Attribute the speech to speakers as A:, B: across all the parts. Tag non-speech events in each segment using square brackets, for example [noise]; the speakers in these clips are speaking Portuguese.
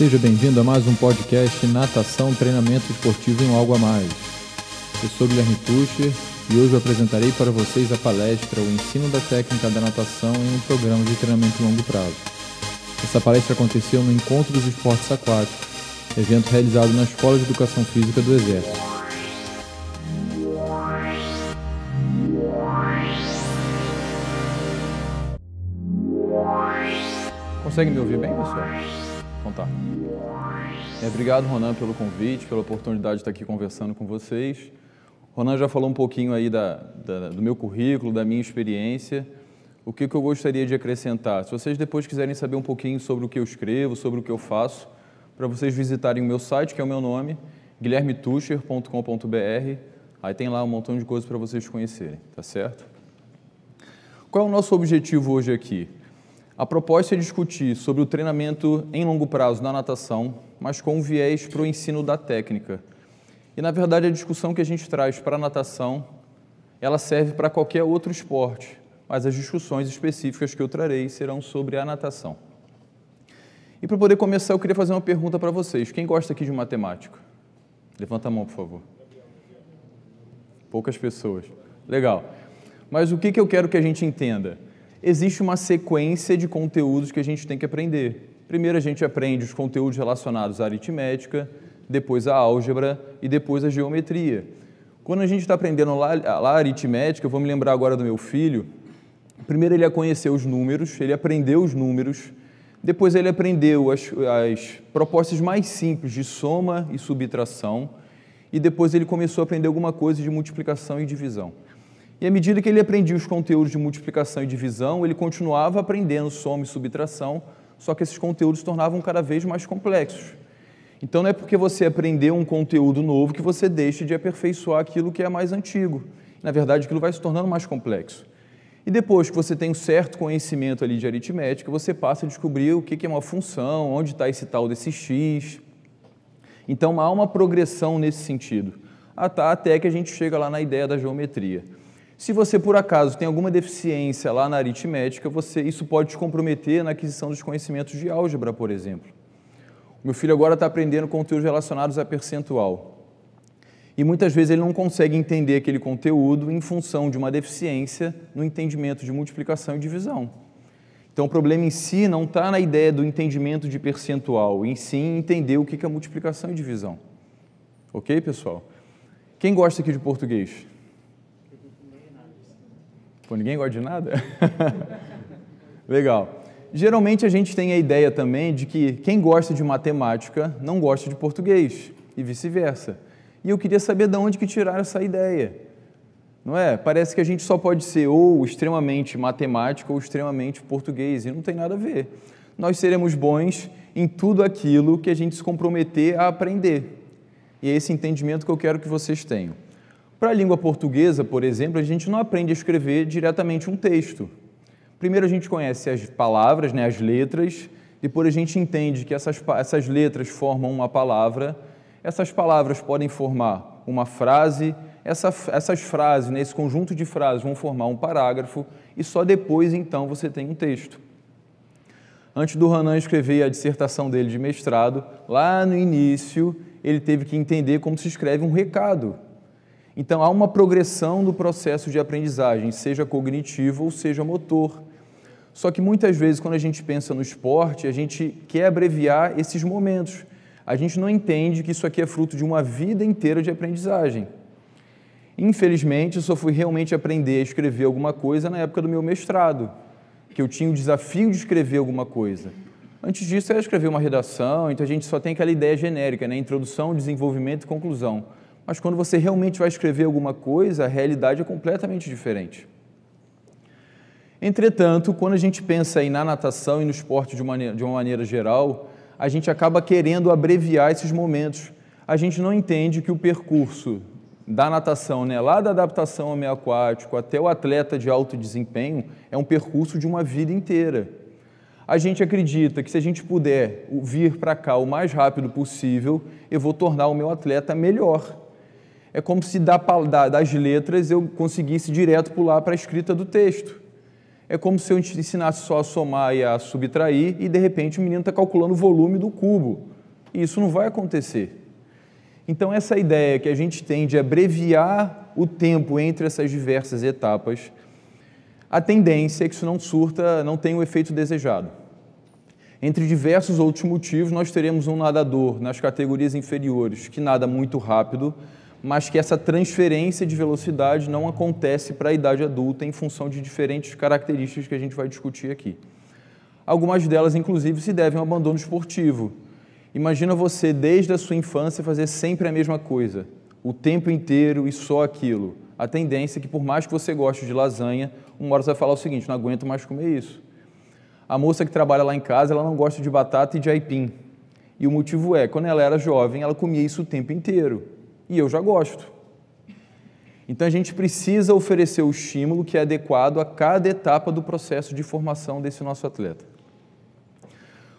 A: Seja bem-vindo a mais um podcast Natação Treinamento Esportivo em Algo a Mais. Eu sou Guilherme Pucher e hoje eu apresentarei para vocês a palestra O Ensino da Técnica da Natação em um Programa de Treinamento Longo Prazo. Essa palestra aconteceu no Encontro dos Esportes Aquáticos, evento realizado na Escola de Educação Física do Exército. Consegue me ouvir bem, pessoal? Então tá. É, obrigado, Ronan, pelo convite, pela oportunidade de estar aqui conversando com vocês. Ronan já falou um pouquinho aí da, da, do meu currículo, da minha experiência. O que, que eu gostaria de acrescentar? Se vocês depois quiserem saber um pouquinho sobre o que eu escrevo, sobre o que eu faço, para vocês visitarem o meu site, que é o meu nome, guilhermetucher.com.br. Aí tem lá um montão de coisas para vocês conhecerem, tá certo? Qual é o nosso objetivo hoje aqui? A proposta é discutir sobre o treinamento em longo prazo na natação, mas com um viés para o ensino da técnica. E, na verdade, a discussão que a gente traz para a natação, ela serve para qualquer outro esporte, mas as discussões específicas que eu trarei serão sobre a natação. E para poder começar, eu queria fazer uma pergunta para vocês. Quem gosta aqui de matemática? Levanta a mão, por favor. Poucas pessoas. Legal. Mas o que, que eu quero que a gente entenda? existe uma sequência de conteúdos que a gente tem que aprender. Primeiro a gente aprende os conteúdos relacionados à aritmética, depois a álgebra e depois a geometria. Quando a gente está aprendendo lá, lá a aritmética, eu vou me lembrar agora do meu filho, primeiro ele ia conhecer os números, ele aprendeu os números, depois ele aprendeu as, as propostas mais simples de soma e subtração, e depois ele começou a aprender alguma coisa de multiplicação e divisão. E à medida que ele aprendia os conteúdos de multiplicação e divisão, ele continuava aprendendo soma e subtração, só que esses conteúdos se tornavam cada vez mais complexos. Então não é porque você aprendeu um conteúdo novo que você deixa de aperfeiçoar aquilo que é mais antigo. Na verdade, aquilo vai se tornando mais complexo. E depois que você tem um certo conhecimento ali de aritmética, você passa a descobrir o que é uma função, onde está esse tal desse x. Então há uma progressão nesse sentido, até que a gente chega lá na ideia da geometria. Se você, por acaso, tem alguma deficiência lá na aritmética, você, isso pode te comprometer na aquisição dos conhecimentos de álgebra, por exemplo. O meu filho agora está aprendendo conteúdos relacionados a percentual. E muitas vezes ele não consegue entender aquele conteúdo em função de uma deficiência no entendimento de multiplicação e divisão. Então o problema em si não está na ideia do entendimento de percentual, em sim entender o que é multiplicação e divisão. Ok, pessoal? Quem gosta aqui de português? Pô, tipo, ninguém gosta de nada? [laughs] Legal. Geralmente a gente tem a ideia também de que quem gosta de matemática não gosta de português e vice-versa. E eu queria saber de onde que tiraram essa ideia. Não é? Parece que a gente só pode ser ou extremamente matemático ou extremamente português e não tem nada a ver. Nós seremos bons em tudo aquilo que a gente se comprometer a aprender. E é esse entendimento que eu quero que vocês tenham. Para a língua portuguesa, por exemplo, a gente não aprende a escrever diretamente um texto. Primeiro a gente conhece as palavras, né, as letras, depois a gente entende que essas, essas letras formam uma palavra, essas palavras podem formar uma frase, essa, essas frases, né, esse conjunto de frases vão formar um parágrafo e só depois então você tem um texto. Antes do Hanan escrever a dissertação dele de mestrado, lá no início ele teve que entender como se escreve um recado. Então, há uma progressão do processo de aprendizagem, seja cognitivo ou seja motor. Só que muitas vezes, quando a gente pensa no esporte, a gente quer abreviar esses momentos. A gente não entende que isso aqui é fruto de uma vida inteira de aprendizagem. Infelizmente, eu só fui realmente aprender a escrever alguma coisa na época do meu mestrado, que eu tinha o desafio de escrever alguma coisa. Antes disso, era escrever uma redação, então a gente só tem aquela ideia genérica, né? Introdução, desenvolvimento e conclusão. Mas quando você realmente vai escrever alguma coisa, a realidade é completamente diferente. Entretanto, quando a gente pensa aí na natação e no esporte de uma, maneira, de uma maneira geral, a gente acaba querendo abreviar esses momentos. A gente não entende que o percurso da natação, né, lá da adaptação ao meio aquático até o atleta de alto desempenho, é um percurso de uma vida inteira. A gente acredita que se a gente puder vir para cá o mais rápido possível, eu vou tornar o meu atleta melhor é como se das letras eu conseguisse direto pular para a escrita do texto. É como se eu ensinasse só a somar e a subtrair e de repente o menino está calculando o volume do cubo. E isso não vai acontecer. Então, essa ideia que a gente tem de abreviar o tempo entre essas diversas etapas, a tendência é que isso não surta, não tenha o efeito desejado. Entre diversos outros motivos, nós teremos um nadador nas categorias inferiores que nada muito rápido, mas que essa transferência de velocidade não acontece para a idade adulta em função de diferentes características que a gente vai discutir aqui. Algumas delas, inclusive, se devem ao abandono esportivo. Imagina você, desde a sua infância, fazer sempre a mesma coisa, o tempo inteiro e só aquilo. A tendência é que, por mais que você goste de lasanha, uma hora você vai falar o seguinte: não aguento mais comer isso. A moça que trabalha lá em casa, ela não gosta de batata e de aipim. E o motivo é, quando ela era jovem, ela comia isso o tempo inteiro e eu já gosto. Então a gente precisa oferecer o estímulo que é adequado a cada etapa do processo de formação desse nosso atleta.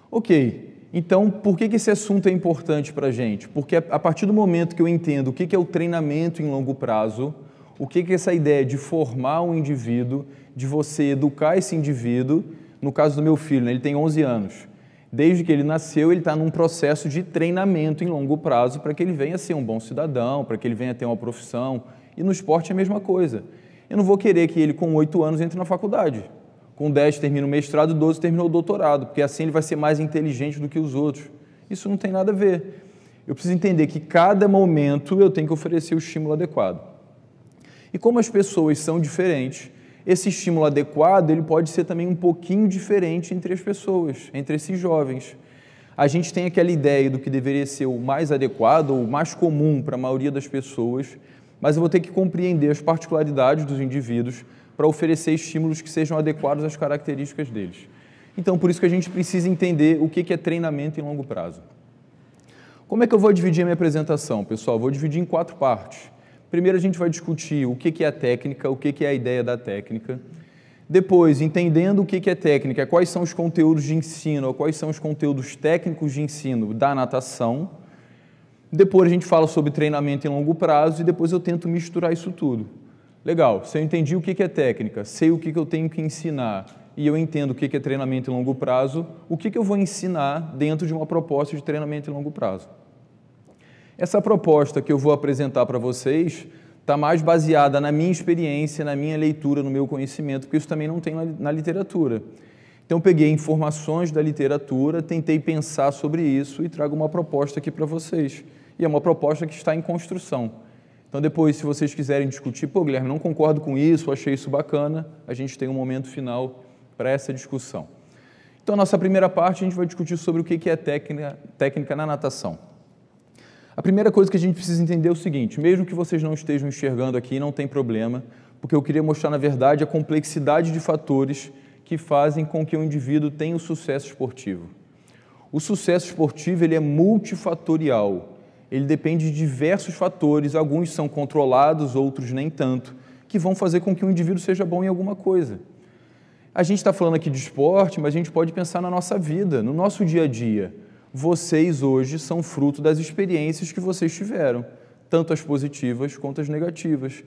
A: Ok, então por que esse assunto é importante para a gente? Porque a partir do momento que eu entendo o que é o treinamento em longo prazo, o que é essa ideia de formar um indivíduo, de você educar esse indivíduo, no caso do meu filho, né, ele tem 11 anos desde que ele nasceu, ele está num processo de treinamento em longo prazo para que ele venha ser um bom cidadão, para que ele venha ter uma profissão. E no esporte é a mesma coisa. Eu não vou querer que ele, com oito anos, entre na faculdade. Com dez termina o mestrado, doze termina o doutorado, porque assim ele vai ser mais inteligente do que os outros. Isso não tem nada a ver. Eu preciso entender que cada momento eu tenho que oferecer o estímulo adequado. E como as pessoas são diferentes, esse estímulo adequado ele pode ser também um pouquinho diferente entre as pessoas, entre esses jovens. A gente tem aquela ideia do que deveria ser o mais adequado ou o mais comum para a maioria das pessoas, mas eu vou ter que compreender as particularidades dos indivíduos para oferecer estímulos que sejam adequados às características deles. Então, por isso que a gente precisa entender o que é treinamento em longo prazo. Como é que eu vou dividir a minha apresentação, pessoal? Vou dividir em quatro partes. Primeiro a gente vai discutir o que é a técnica, o que é a ideia da técnica. Depois, entendendo o que é técnica, quais são os conteúdos de ensino, quais são os conteúdos técnicos de ensino da natação. Depois a gente fala sobre treinamento em longo prazo e depois eu tento misturar isso tudo. Legal, se eu entendi o que é técnica, sei o que eu tenho que ensinar e eu entendo o que é treinamento em longo prazo, o que eu vou ensinar dentro de uma proposta de treinamento em longo prazo? Essa proposta que eu vou apresentar para vocês está mais baseada na minha experiência, na minha leitura, no meu conhecimento, porque isso também não tem na literatura. Então, peguei informações da literatura, tentei pensar sobre isso e trago uma proposta aqui para vocês. E é uma proposta que está em construção. Então, depois, se vocês quiserem discutir, pô, Guilherme, não concordo com isso, achei isso bacana, a gente tem um momento final para essa discussão. Então, nossa primeira parte, a gente vai discutir sobre o que é técnica, técnica na natação. A primeira coisa que a gente precisa entender é o seguinte: mesmo que vocês não estejam enxergando aqui, não tem problema, porque eu queria mostrar, na verdade, a complexidade de fatores que fazem com que o um indivíduo tenha o um sucesso esportivo. O sucesso esportivo ele é multifatorial. Ele depende de diversos fatores, alguns são controlados, outros nem tanto, que vão fazer com que o um indivíduo seja bom em alguma coisa. A gente está falando aqui de esporte, mas a gente pode pensar na nossa vida, no nosso dia a dia vocês hoje são fruto das experiências que vocês tiveram, tanto as positivas quanto as negativas.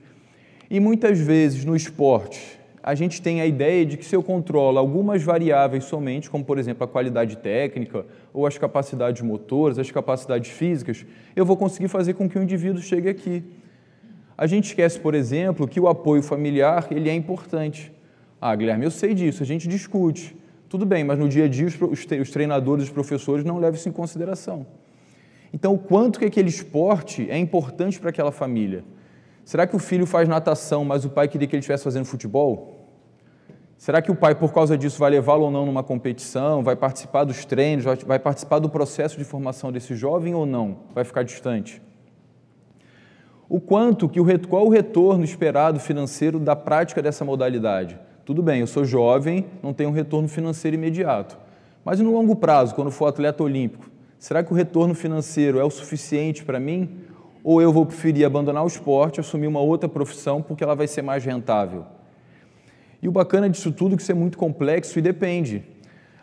A: E muitas vezes no esporte, a gente tem a ideia de que se eu controlo algumas variáveis somente, como por exemplo a qualidade técnica, ou as capacidades motoras, as capacidades físicas, eu vou conseguir fazer com que o indivíduo chegue aqui. A gente esquece, por exemplo, que o apoio familiar ele é importante. Ah, Guilherme, eu sei disso, a gente discute. Tudo bem, mas no dia a dia os treinadores, os professores não levam isso em consideração. Então, o quanto que aquele esporte é importante para aquela família? Será que o filho faz natação, mas o pai queria que ele estivesse fazendo futebol? Será que o pai, por causa disso, vai levá-lo ou não numa competição, vai participar dos treinos, vai participar do processo de formação desse jovem ou não? Vai ficar distante? O quanto que o qual o retorno esperado financeiro da prática dessa modalidade? Tudo bem, eu sou jovem, não tenho um retorno financeiro imediato. Mas no longo prazo, quando for atleta olímpico, será que o retorno financeiro é o suficiente para mim? Ou eu vou preferir abandonar o esporte, assumir uma outra profissão porque ela vai ser mais rentável? E o bacana disso tudo é que isso é muito complexo e depende.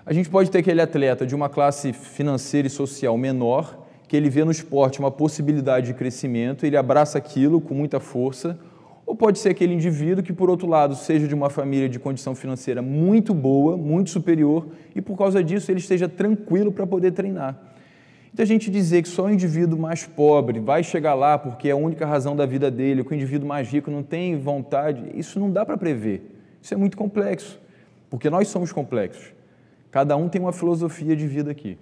A: A gente pode ter aquele atleta de uma classe financeira e social menor, que ele vê no esporte uma possibilidade de crescimento, ele abraça aquilo com muita força, ou pode ser aquele indivíduo que, por outro lado, seja de uma família de condição financeira muito boa, muito superior, e por causa disso ele esteja tranquilo para poder treinar. Então, a gente dizer que só o indivíduo mais pobre vai chegar lá porque é a única razão da vida dele, que o indivíduo mais rico não tem vontade, isso não dá para prever. Isso é muito complexo, porque nós somos complexos. Cada um tem uma filosofia de vida aqui.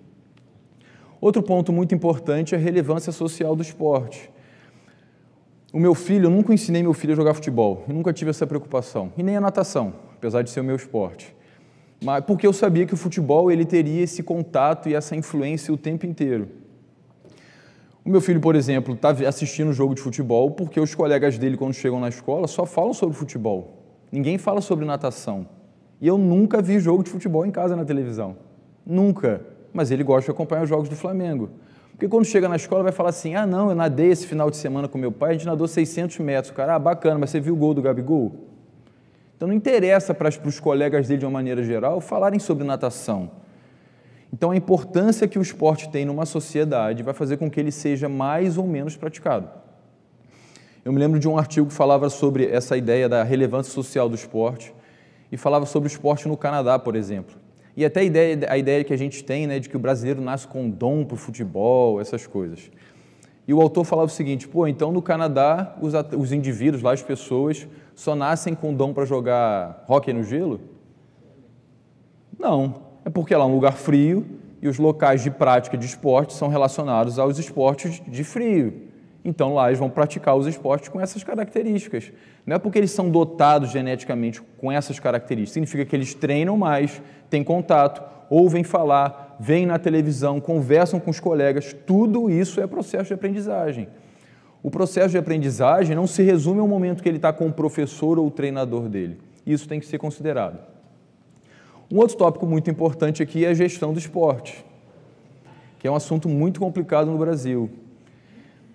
A: Outro ponto muito importante é a relevância social do esporte. O meu filho, eu nunca ensinei meu filho a jogar futebol, eu nunca tive essa preocupação, e nem a natação, apesar de ser o meu esporte. Mas porque eu sabia que o futebol ele teria esse contato e essa influência o tempo inteiro. O meu filho, por exemplo, está assistindo um jogo de futebol porque os colegas dele, quando chegam na escola, só falam sobre futebol. Ninguém fala sobre natação. E eu nunca vi jogo de futebol em casa na televisão. Nunca. Mas ele gosta de acompanhar os jogos do Flamengo. Porque quando chega na escola vai falar assim, ah não, eu nadei esse final de semana com meu pai, a gente nadou 600 metros, cara, ah, bacana, mas você viu o gol do Gabigol? Então não interessa para, para os colegas dele de uma maneira geral falarem sobre natação. Então a importância que o esporte tem numa sociedade vai fazer com que ele seja mais ou menos praticado. Eu me lembro de um artigo que falava sobre essa ideia da relevância social do esporte e falava sobre o esporte no Canadá, por exemplo. E até a ideia, a ideia que a gente tem né, de que o brasileiro nasce com dom para o futebol, essas coisas. E o autor falava o seguinte: pô, então no Canadá os, os indivíduos lá, as pessoas, só nascem com dom para jogar hóquei no gelo? Não. É porque lá é um lugar frio e os locais de prática de esporte são relacionados aos esportes de frio. Então lá eles vão praticar os esportes com essas características. Não é porque eles são dotados geneticamente com essas características, significa que eles treinam mais, têm contato, ouvem falar, veem na televisão, conversam com os colegas, tudo isso é processo de aprendizagem. O processo de aprendizagem não se resume ao momento que ele está com o professor ou o treinador dele. Isso tem que ser considerado. Um outro tópico muito importante aqui é a gestão do esporte, que é um assunto muito complicado no Brasil.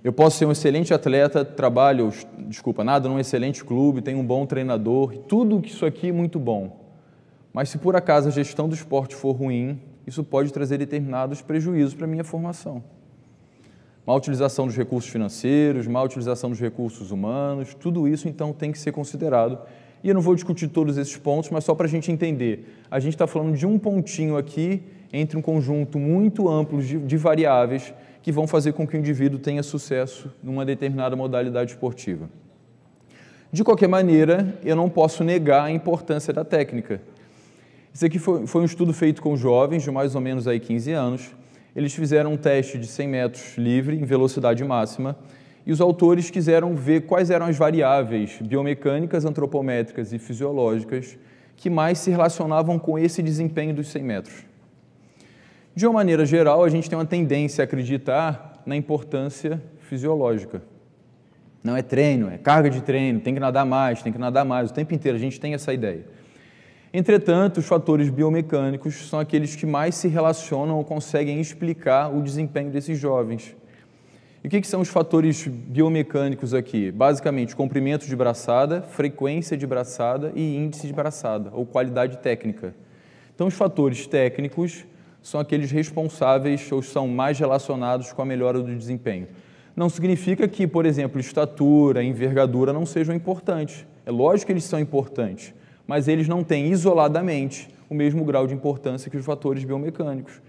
A: Eu posso ser um excelente atleta, trabalho, desculpa, nada num excelente clube, tenho um bom treinador, tudo isso aqui é muito bom. Mas se por acaso a gestão do esporte for ruim, isso pode trazer determinados prejuízos para a minha formação. Má utilização dos recursos financeiros, má utilização dos recursos humanos, tudo isso então tem que ser considerado. E eu não vou discutir todos esses pontos, mas só para a gente entender. A gente está falando de um pontinho aqui entre um conjunto muito amplo de, de variáveis que vão fazer com que o indivíduo tenha sucesso numa determinada modalidade esportiva. De qualquer maneira, eu não posso negar a importância da técnica isso aqui foi, foi um estudo feito com jovens de mais ou menos aí 15 anos. Eles fizeram um teste de 100 metros livre, em velocidade máxima, e os autores quiseram ver quais eram as variáveis biomecânicas, antropométricas e fisiológicas que mais se relacionavam com esse desempenho dos 100 metros. De uma maneira geral, a gente tem uma tendência a acreditar na importância fisiológica. Não é treino, é carga de treino, tem que nadar mais, tem que nadar mais, o tempo inteiro a gente tem essa ideia. Entretanto, os fatores biomecânicos são aqueles que mais se relacionam ou conseguem explicar o desempenho desses jovens. E o que, que são os fatores biomecânicos aqui? Basicamente, comprimento de braçada, frequência de braçada e índice de braçada, ou qualidade técnica. Então, os fatores técnicos são aqueles responsáveis ou são mais relacionados com a melhora do desempenho. Não significa que, por exemplo, estatura, envergadura não sejam importantes. É lógico que eles são importantes, mas eles não têm isoladamente o mesmo grau de importância que os fatores biomecânicos.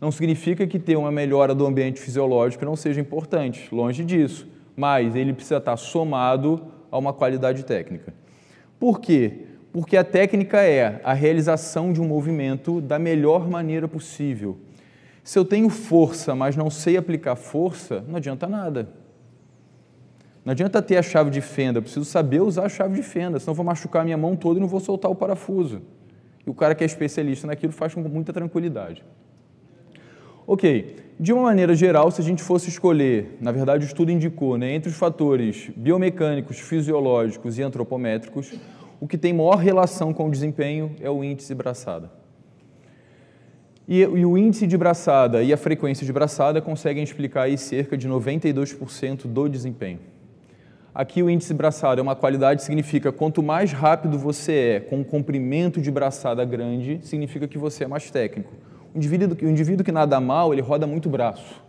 A: Não significa que ter uma melhora do ambiente fisiológico não seja importante, longe disso, mas ele precisa estar somado a uma qualidade técnica. Por quê? Porque a técnica é a realização de um movimento da melhor maneira possível. Se eu tenho força, mas não sei aplicar força, não adianta nada. Não adianta ter a chave de fenda, eu preciso saber usar a chave de fenda, senão vou machucar a minha mão toda e não vou soltar o parafuso. E o cara que é especialista naquilo faz com muita tranquilidade. Ok, de uma maneira geral, se a gente fosse escolher, na verdade o estudo indicou, né, entre os fatores biomecânicos, fisiológicos e antropométricos, o que tem maior relação com o desempenho é o índice braçada. E, e o índice de braçada e a frequência de braçada conseguem explicar aí cerca de 92% do desempenho. Aqui o índice braçada é uma qualidade, significa quanto mais rápido você é com um comprimento de braçada grande, significa que você é mais técnico. O indivíduo, o indivíduo que nada mal, ele roda muito braço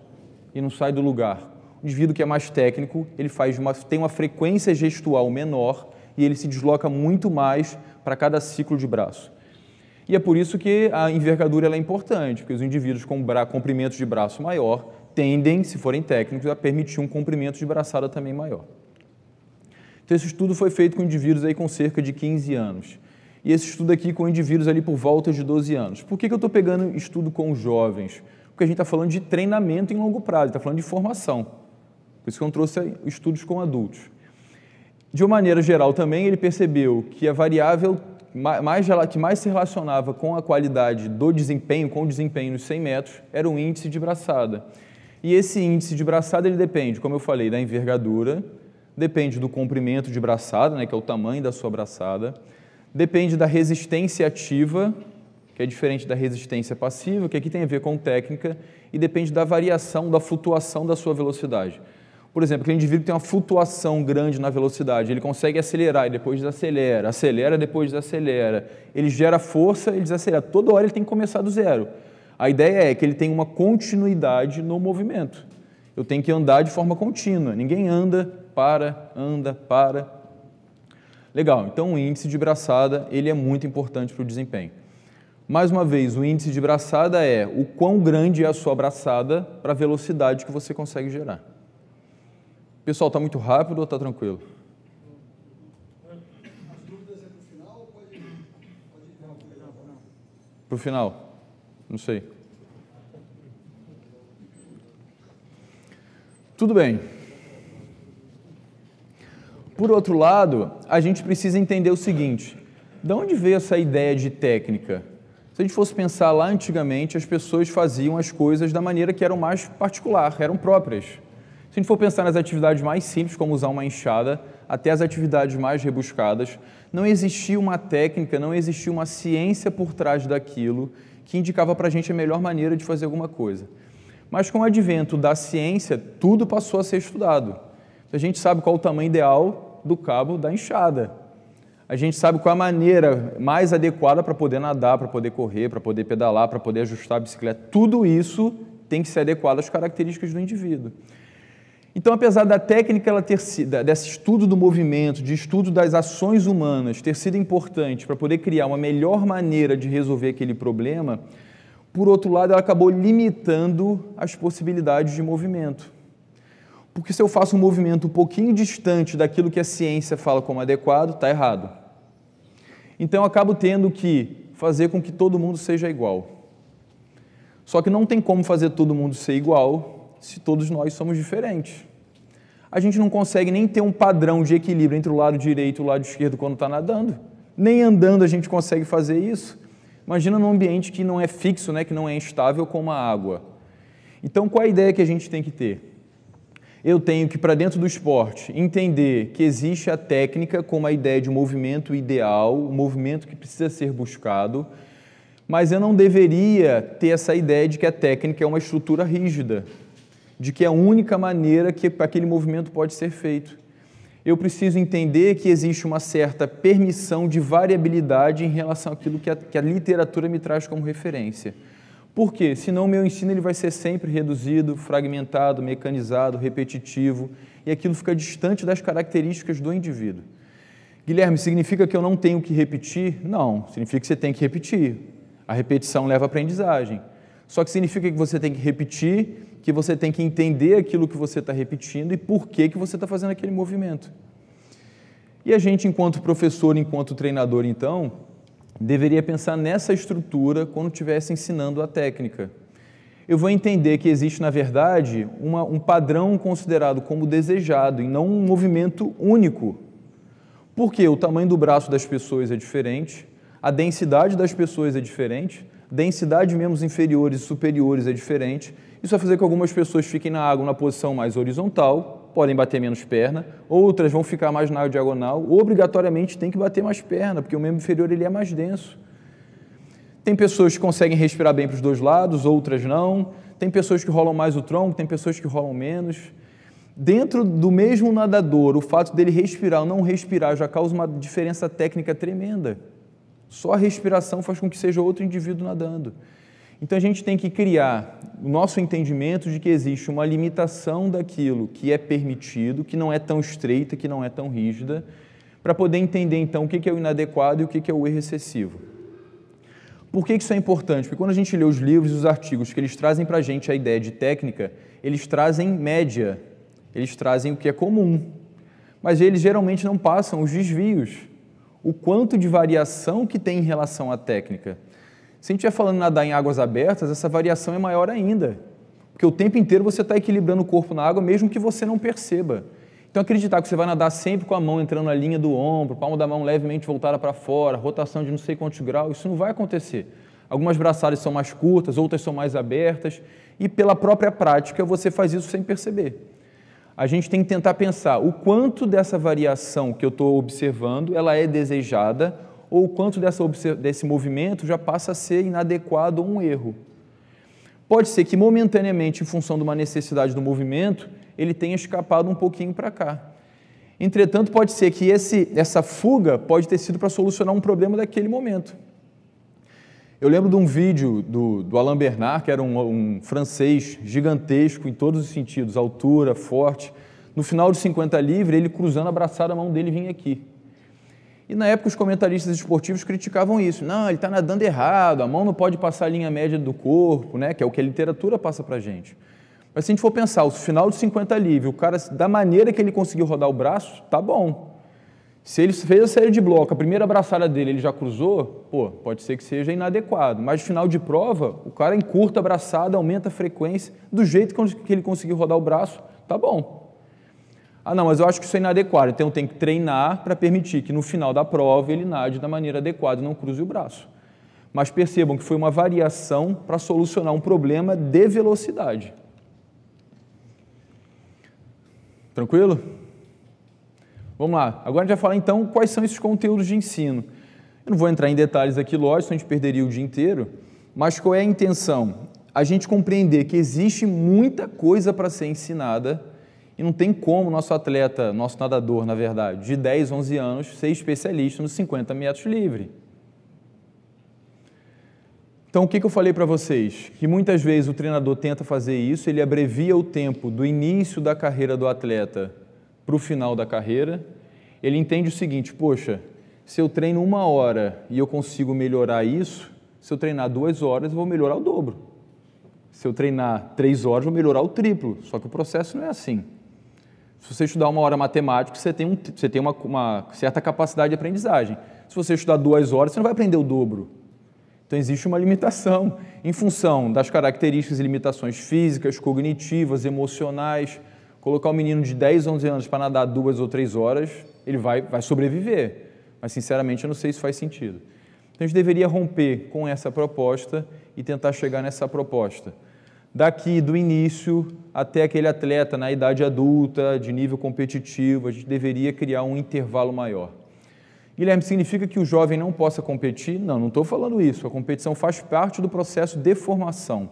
A: e não sai do lugar. O indivíduo que é mais técnico, ele faz uma, tem uma frequência gestual menor e ele se desloca muito mais para cada ciclo de braço. E é por isso que a envergadura é importante, porque os indivíduos com comprimentos de braço maior tendem, se forem técnicos, a permitir um comprimento de braçada também maior. Então, esse estudo foi feito com indivíduos aí com cerca de 15 anos. E esse estudo aqui com indivíduos ali por volta de 12 anos. Por que, que eu estou pegando estudo com jovens? Porque a gente está falando de treinamento em longo prazo, está falando de formação. Por isso que eu trouxe estudos com adultos. De uma maneira geral também, ele percebeu que a variável mais, que mais se relacionava com a qualidade do desempenho, com o desempenho nos 100 metros, era o índice de braçada. E esse índice de braçada ele depende, como eu falei, da envergadura, depende do comprimento de braçada, né, que é o tamanho da sua braçada, depende da resistência ativa, que é diferente da resistência passiva, que aqui tem a ver com técnica, e depende da variação, da flutuação da sua velocidade. Por exemplo, aquele indivíduo tem uma flutuação grande na velocidade, ele consegue acelerar e depois desacelera, acelera, depois desacelera. Ele gera força e desacelera. Toda hora ele tem que começar do zero. A ideia é que ele tem uma continuidade no movimento. Eu tenho que andar de forma contínua. Ninguém anda para, anda, para. Legal, então o índice de braçada ele é muito importante para o desempenho. Mais uma vez, o índice de braçada é o quão grande é a sua braçada para a velocidade que você consegue gerar. Pessoal, está muito rápido ou está tranquilo? Para o final? Não sei. Tudo bem. Por outro lado, a gente precisa entender o seguinte: de onde veio essa ideia de técnica? Se a gente fosse pensar lá antigamente, as pessoas faziam as coisas da maneira que eram mais particular, eram próprias. Se a gente for pensar nas atividades mais simples, como usar uma enxada, até as atividades mais rebuscadas, não existia uma técnica, não existia uma ciência por trás daquilo que indicava para a gente a melhor maneira de fazer alguma coisa. Mas com o advento da ciência, tudo passou a ser estudado. A gente sabe qual o tamanho ideal do cabo da enxada. A gente sabe qual é a maneira mais adequada para poder nadar, para poder correr, para poder pedalar, para poder ajustar a bicicleta. Tudo isso tem que ser adequado às características do indivíduo. Então, apesar da técnica ela ter sido, desse estudo do movimento, de estudo das ações humanas ter sido importante para poder criar uma melhor maneira de resolver aquele problema, por outro lado, ela acabou limitando as possibilidades de movimento. Porque se eu faço um movimento um pouquinho distante daquilo que a ciência fala como adequado, está errado. Então eu acabo tendo que fazer com que todo mundo seja igual. Só que não tem como fazer todo mundo ser igual se todos nós somos diferentes. A gente não consegue nem ter um padrão de equilíbrio entre o lado direito e o lado esquerdo quando está nadando. Nem andando a gente consegue fazer isso. Imagina num ambiente que não é fixo, né, que não é instável como a água. Então, qual a ideia que a gente tem que ter? eu tenho que, para dentro do esporte, entender que existe a técnica como a ideia de um movimento ideal, um movimento que precisa ser buscado, mas eu não deveria ter essa ideia de que a técnica é uma estrutura rígida, de que é a única maneira que aquele movimento pode ser feito. Eu preciso entender que existe uma certa permissão de variabilidade em relação àquilo que a, que a literatura me traz como referência. Por quê? Senão o meu ensino ele vai ser sempre reduzido, fragmentado, mecanizado, repetitivo, e aquilo fica distante das características do indivíduo. Guilherme, significa que eu não tenho que repetir? Não, significa que você tem que repetir. A repetição leva à aprendizagem. Só que significa que você tem que repetir, que você tem que entender aquilo que você está repetindo e por que, que você está fazendo aquele movimento. E a gente, enquanto professor, enquanto treinador, então, deveria pensar nessa estrutura quando estivesse ensinando a técnica. Eu vou entender que existe, na verdade, uma, um padrão considerado como desejado e não um movimento único. Porque o tamanho do braço das pessoas é diferente, a densidade das pessoas é diferente, densidade de membros inferiores e superiores é diferente. Isso vai fazer com que algumas pessoas fiquem na água na posição mais horizontal podem bater menos perna, outras vão ficar mais na diagonal, obrigatoriamente tem que bater mais perna, porque o membro inferior ele é mais denso. Tem pessoas que conseguem respirar bem para os dois lados, outras não. Tem pessoas que rolam mais o tronco, tem pessoas que rolam menos. Dentro do mesmo nadador, o fato dele respirar ou não respirar já causa uma diferença técnica tremenda. Só a respiração faz com que seja outro indivíduo nadando. Então a gente tem que criar o nosso entendimento de que existe uma limitação daquilo que é permitido, que não é tão estreita, que não é tão rígida, para poder entender então o que é o inadequado e o que é o excessivo. Por que isso é importante? Porque quando a gente lê os livros e os artigos que eles trazem para a gente a ideia de técnica, eles trazem média, eles trazem o que é comum, mas eles geralmente não passam os desvios, o quanto de variação que tem em relação à técnica. Se a gente estiver falando nadar em águas abertas, essa variação é maior ainda, porque o tempo inteiro você está equilibrando o corpo na água, mesmo que você não perceba. Então, acreditar que você vai nadar sempre com a mão entrando na linha do ombro, palma da mão levemente voltada para fora, rotação de não sei quantos graus, isso não vai acontecer. Algumas braçadas são mais curtas, outras são mais abertas, e pela própria prática você faz isso sem perceber. A gente tem que tentar pensar o quanto dessa variação que eu estou observando ela é desejada ou o quanto dessa, desse movimento já passa a ser inadequado ou um erro. Pode ser que momentaneamente, em função de uma necessidade do movimento, ele tenha escapado um pouquinho para cá. Entretanto, pode ser que esse, essa fuga pode ter sido para solucionar um problema daquele momento. Eu lembro de um vídeo do, do Alain Bernard, que era um, um francês gigantesco em todos os sentidos, altura, forte. No final de 50 livre, ele cruzando, abraçado, a mão dele vinha aqui. E na época os comentaristas esportivos criticavam isso. Não, ele está nadando errado, a mão não pode passar a linha média do corpo, né? que é o que a literatura passa para gente. Mas se a gente for pensar, o final de 50 livre, o cara, da maneira que ele conseguiu rodar o braço, tá bom. Se ele fez a série de bloco, a primeira abraçada dele ele já cruzou, pô, pode ser que seja inadequado. Mas final de prova, o cara encurta a abraçada aumenta a frequência, do jeito que ele conseguiu rodar o braço, tá bom. Ah, não, mas eu acho que isso é inadequado. Então eu tenho que treinar para permitir que no final da prova ele nade da maneira adequada e não cruze o braço. Mas percebam que foi uma variação para solucionar um problema de velocidade. Tranquilo? Vamos lá. Agora a gente vai falar então quais são esses conteúdos de ensino. Eu não vou entrar em detalhes aqui, lógico, a gente perderia o dia inteiro, mas qual é a intenção? A gente compreender que existe muita coisa para ser ensinada e não tem como nosso atleta, nosso nadador, na verdade, de 10, 11 anos, ser especialista nos 50 metros livre. Então, o que, eu falei para vocês? Que muitas vezes o treinador tenta fazer isso, ele abrevia o tempo do início da carreira do atleta para o final da carreira. Ele entende o seguinte: poxa, se eu treino uma hora e eu consigo melhorar isso, se eu treinar duas horas, eu vou melhorar o dobro. Se eu treinar três horas, eu vou melhorar o triplo. Só que o processo não é assim. Se você estudar uma hora matemática, você tem, um, você tem uma, uma certa capacidade de aprendizagem. Se você estudar duas horas, você não vai aprender o dobro. Então, existe uma limitação em função das características e limitações físicas, cognitivas, emocionais. Colocar um menino de 10, 11 anos para nadar duas ou três horas, ele vai, vai sobreviver. Mas, sinceramente, eu não sei se faz sentido. Então, a gente deveria romper com essa proposta e tentar chegar nessa proposta daqui do início até aquele atleta na idade adulta, de nível competitivo, a gente deveria criar um intervalo maior. Guilherme, significa que o jovem não possa competir? Não, não estou falando isso. A competição faz parte do processo de formação.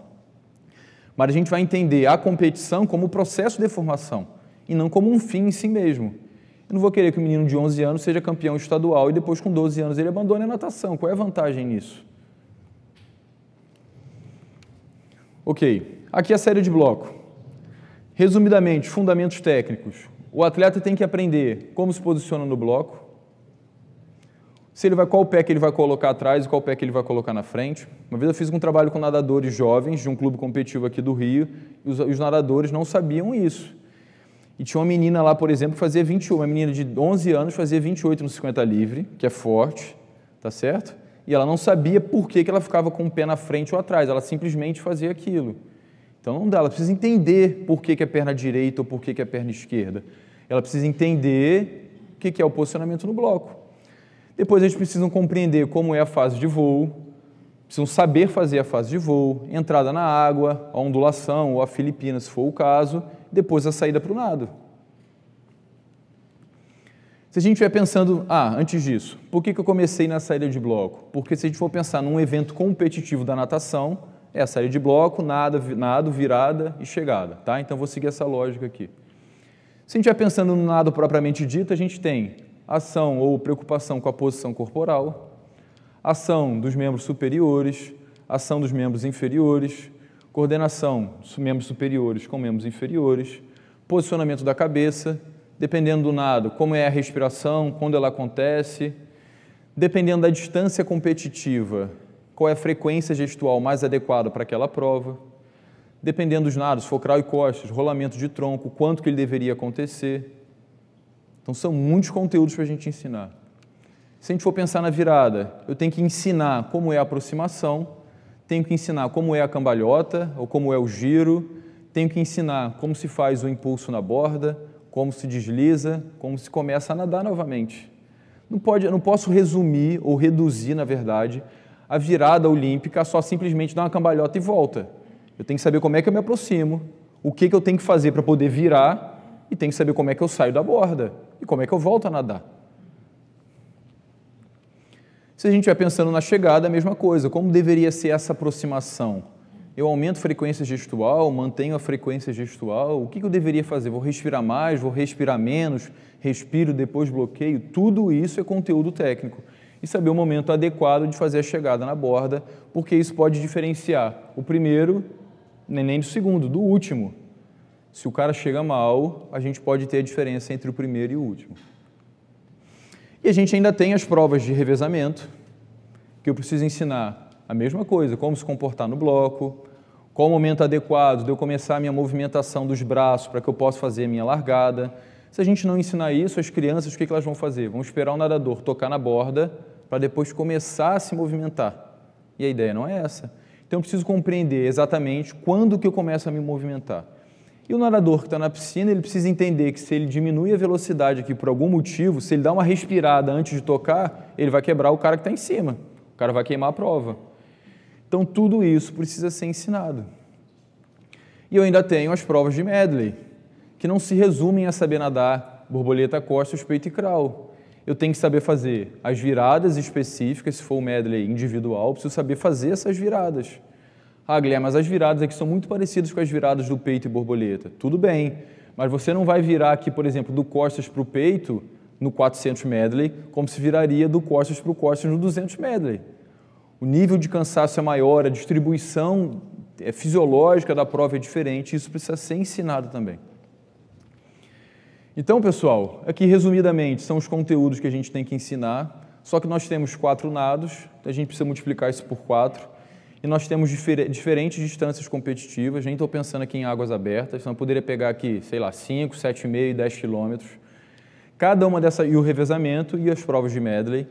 A: Mas a gente vai entender a competição como processo de formação e não como um fim em si mesmo. Eu não vou querer que o menino de 11 anos seja campeão estadual e depois, com 12 anos, ele abandone a natação. Qual é a vantagem nisso? Ok, aqui é a série de bloco. Resumidamente, fundamentos técnicos. O atleta tem que aprender como se posiciona no bloco, se ele vai qual pé que ele vai colocar atrás e qual pé que ele vai colocar na frente. Uma vez eu fiz um trabalho com nadadores jovens de um clube competitivo aqui do Rio, e os, os nadadores não sabiam isso. E tinha uma menina lá, por exemplo, que fazia 21, uma menina de 11 anos fazia 28 no 50 livre, que é forte, tá certo? e ela não sabia por que, que ela ficava com o pé na frente ou atrás, ela simplesmente fazia aquilo. Então não dá, ela precisa entender por que, que é perna direita ou por que, que é perna esquerda. Ela precisa entender o que, que é o posicionamento no bloco. Depois eles precisam compreender como é a fase de voo, precisam saber fazer a fase de voo, entrada na água, a ondulação ou a filipina, se for o caso, depois a saída para o nado. Se a gente vai pensando, ah, antes disso, por que, que eu comecei na saída de bloco? Porque se a gente for pensar num evento competitivo da natação, é a saída de bloco, nada, nado, virada e chegada, tá? Então vou seguir essa lógica aqui. Se a gente vai pensando no nado propriamente dito, a gente tem ação ou preocupação com a posição corporal, ação dos membros superiores, ação dos membros inferiores, coordenação dos membros superiores com membros inferiores, posicionamento da cabeça, dependendo do nado, como é a respiração, quando ela acontece, dependendo da distância competitiva, qual é a frequência gestual mais adequada para aquela prova, dependendo dos nados, focral e costas, rolamento de tronco, quanto que ele deveria acontecer. Então são muitos conteúdos para a gente ensinar. Se a gente for pensar na virada, eu tenho que ensinar como é a aproximação, tenho que ensinar como é a cambalhota ou como é o giro, tenho que ensinar como se faz o impulso na borda, como se desliza, como se começa a nadar novamente. Não, pode, não posso resumir ou reduzir, na verdade, a virada olímpica só simplesmente dar uma cambalhota e volta. Eu tenho que saber como é que eu me aproximo, o que, que eu tenho que fazer para poder virar e tenho que saber como é que eu saio da borda e como é que eu volto a nadar. Se a gente vai pensando na chegada, a mesma coisa. Como deveria ser essa aproximação? eu aumento a frequência gestual, mantenho a frequência gestual, o que eu deveria fazer? Vou respirar mais, vou respirar menos, respiro, depois bloqueio? Tudo isso é conteúdo técnico. E saber o momento adequado de fazer a chegada na borda, porque isso pode diferenciar o primeiro, nem do segundo, do último. Se o cara chega mal, a gente pode ter a diferença entre o primeiro e o último. E a gente ainda tem as provas de revezamento, que eu preciso ensinar a mesma coisa, como se comportar no bloco, qual o momento adequado de eu começar a minha movimentação dos braços para que eu possa fazer a minha largada? Se a gente não ensinar isso, as crianças, o que elas vão fazer? Vão esperar o nadador tocar na borda para depois começar a se movimentar. E a ideia não é essa. Então eu preciso compreender exatamente quando que eu começo a me movimentar. E o nadador que está na piscina, ele precisa entender que se ele diminui a velocidade aqui por algum motivo, se ele dá uma respirada antes de tocar, ele vai quebrar o cara que está em cima. O cara vai queimar a prova. Então, tudo isso precisa ser ensinado. E eu ainda tenho as provas de medley, que não se resumem a saber nadar borboleta, costas, peito e crawl. Eu tenho que saber fazer as viradas específicas, se for o medley individual, preciso saber fazer essas viradas. Ah, Guilherme, mas as viradas aqui são muito parecidas com as viradas do peito e borboleta. Tudo bem, mas você não vai virar aqui, por exemplo, do costas para o peito no 400 medley, como se viraria do costas para o costas no 200 medley o nível de cansaço é maior, a distribuição é fisiológica da prova é diferente, isso precisa ser ensinado também. Então, pessoal, aqui resumidamente são os conteúdos que a gente tem que ensinar, só que nós temos quatro nados, então a gente precisa multiplicar isso por quatro, e nós temos difer diferentes distâncias competitivas, nem estou pensando aqui em águas abertas, então eu poderia pegar aqui, sei lá, 5, 7,5 e 10 quilômetros, cada uma dessas, e o revezamento e as provas de medley,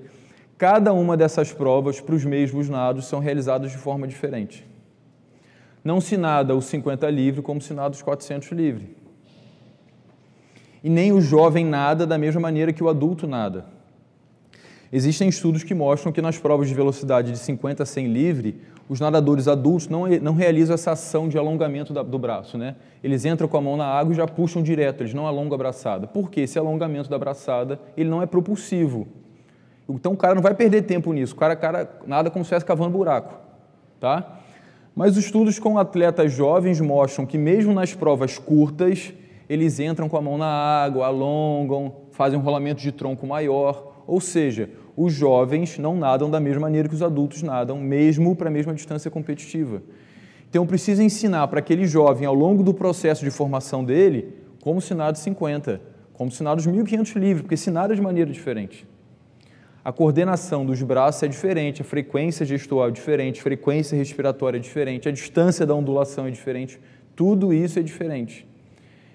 A: Cada uma dessas provas para os mesmos nados são realizadas de forma diferente. Não se nada os 50 livre como se nada os 400 livre. E nem o jovem nada da mesma maneira que o adulto nada. Existem estudos que mostram que nas provas de velocidade de 50 a 100 livre, os nadadores adultos não, não realizam essa ação de alongamento da, do braço. Né? Eles entram com a mão na água e já puxam direto, eles não alongam a braçada. Porque esse alongamento da braçada ele não é propulsivo, então o cara não vai perder tempo nisso. O cara, cara nada como se estivesse cavando buraco. Tá? Mas estudos com atletas jovens mostram que, mesmo nas provas curtas, eles entram com a mão na água, alongam, fazem um rolamento de tronco maior. Ou seja, os jovens não nadam da mesma maneira que os adultos nadam, mesmo para a mesma distância competitiva. Então, precisa ensinar para aquele jovem, ao longo do processo de formação dele, como se nada 50, como se nada de 1.500 livres, porque se nada é de maneira diferente a coordenação dos braços é diferente, a frequência gestual é diferente, a frequência respiratória é diferente, a distância da ondulação é diferente. Tudo isso é diferente.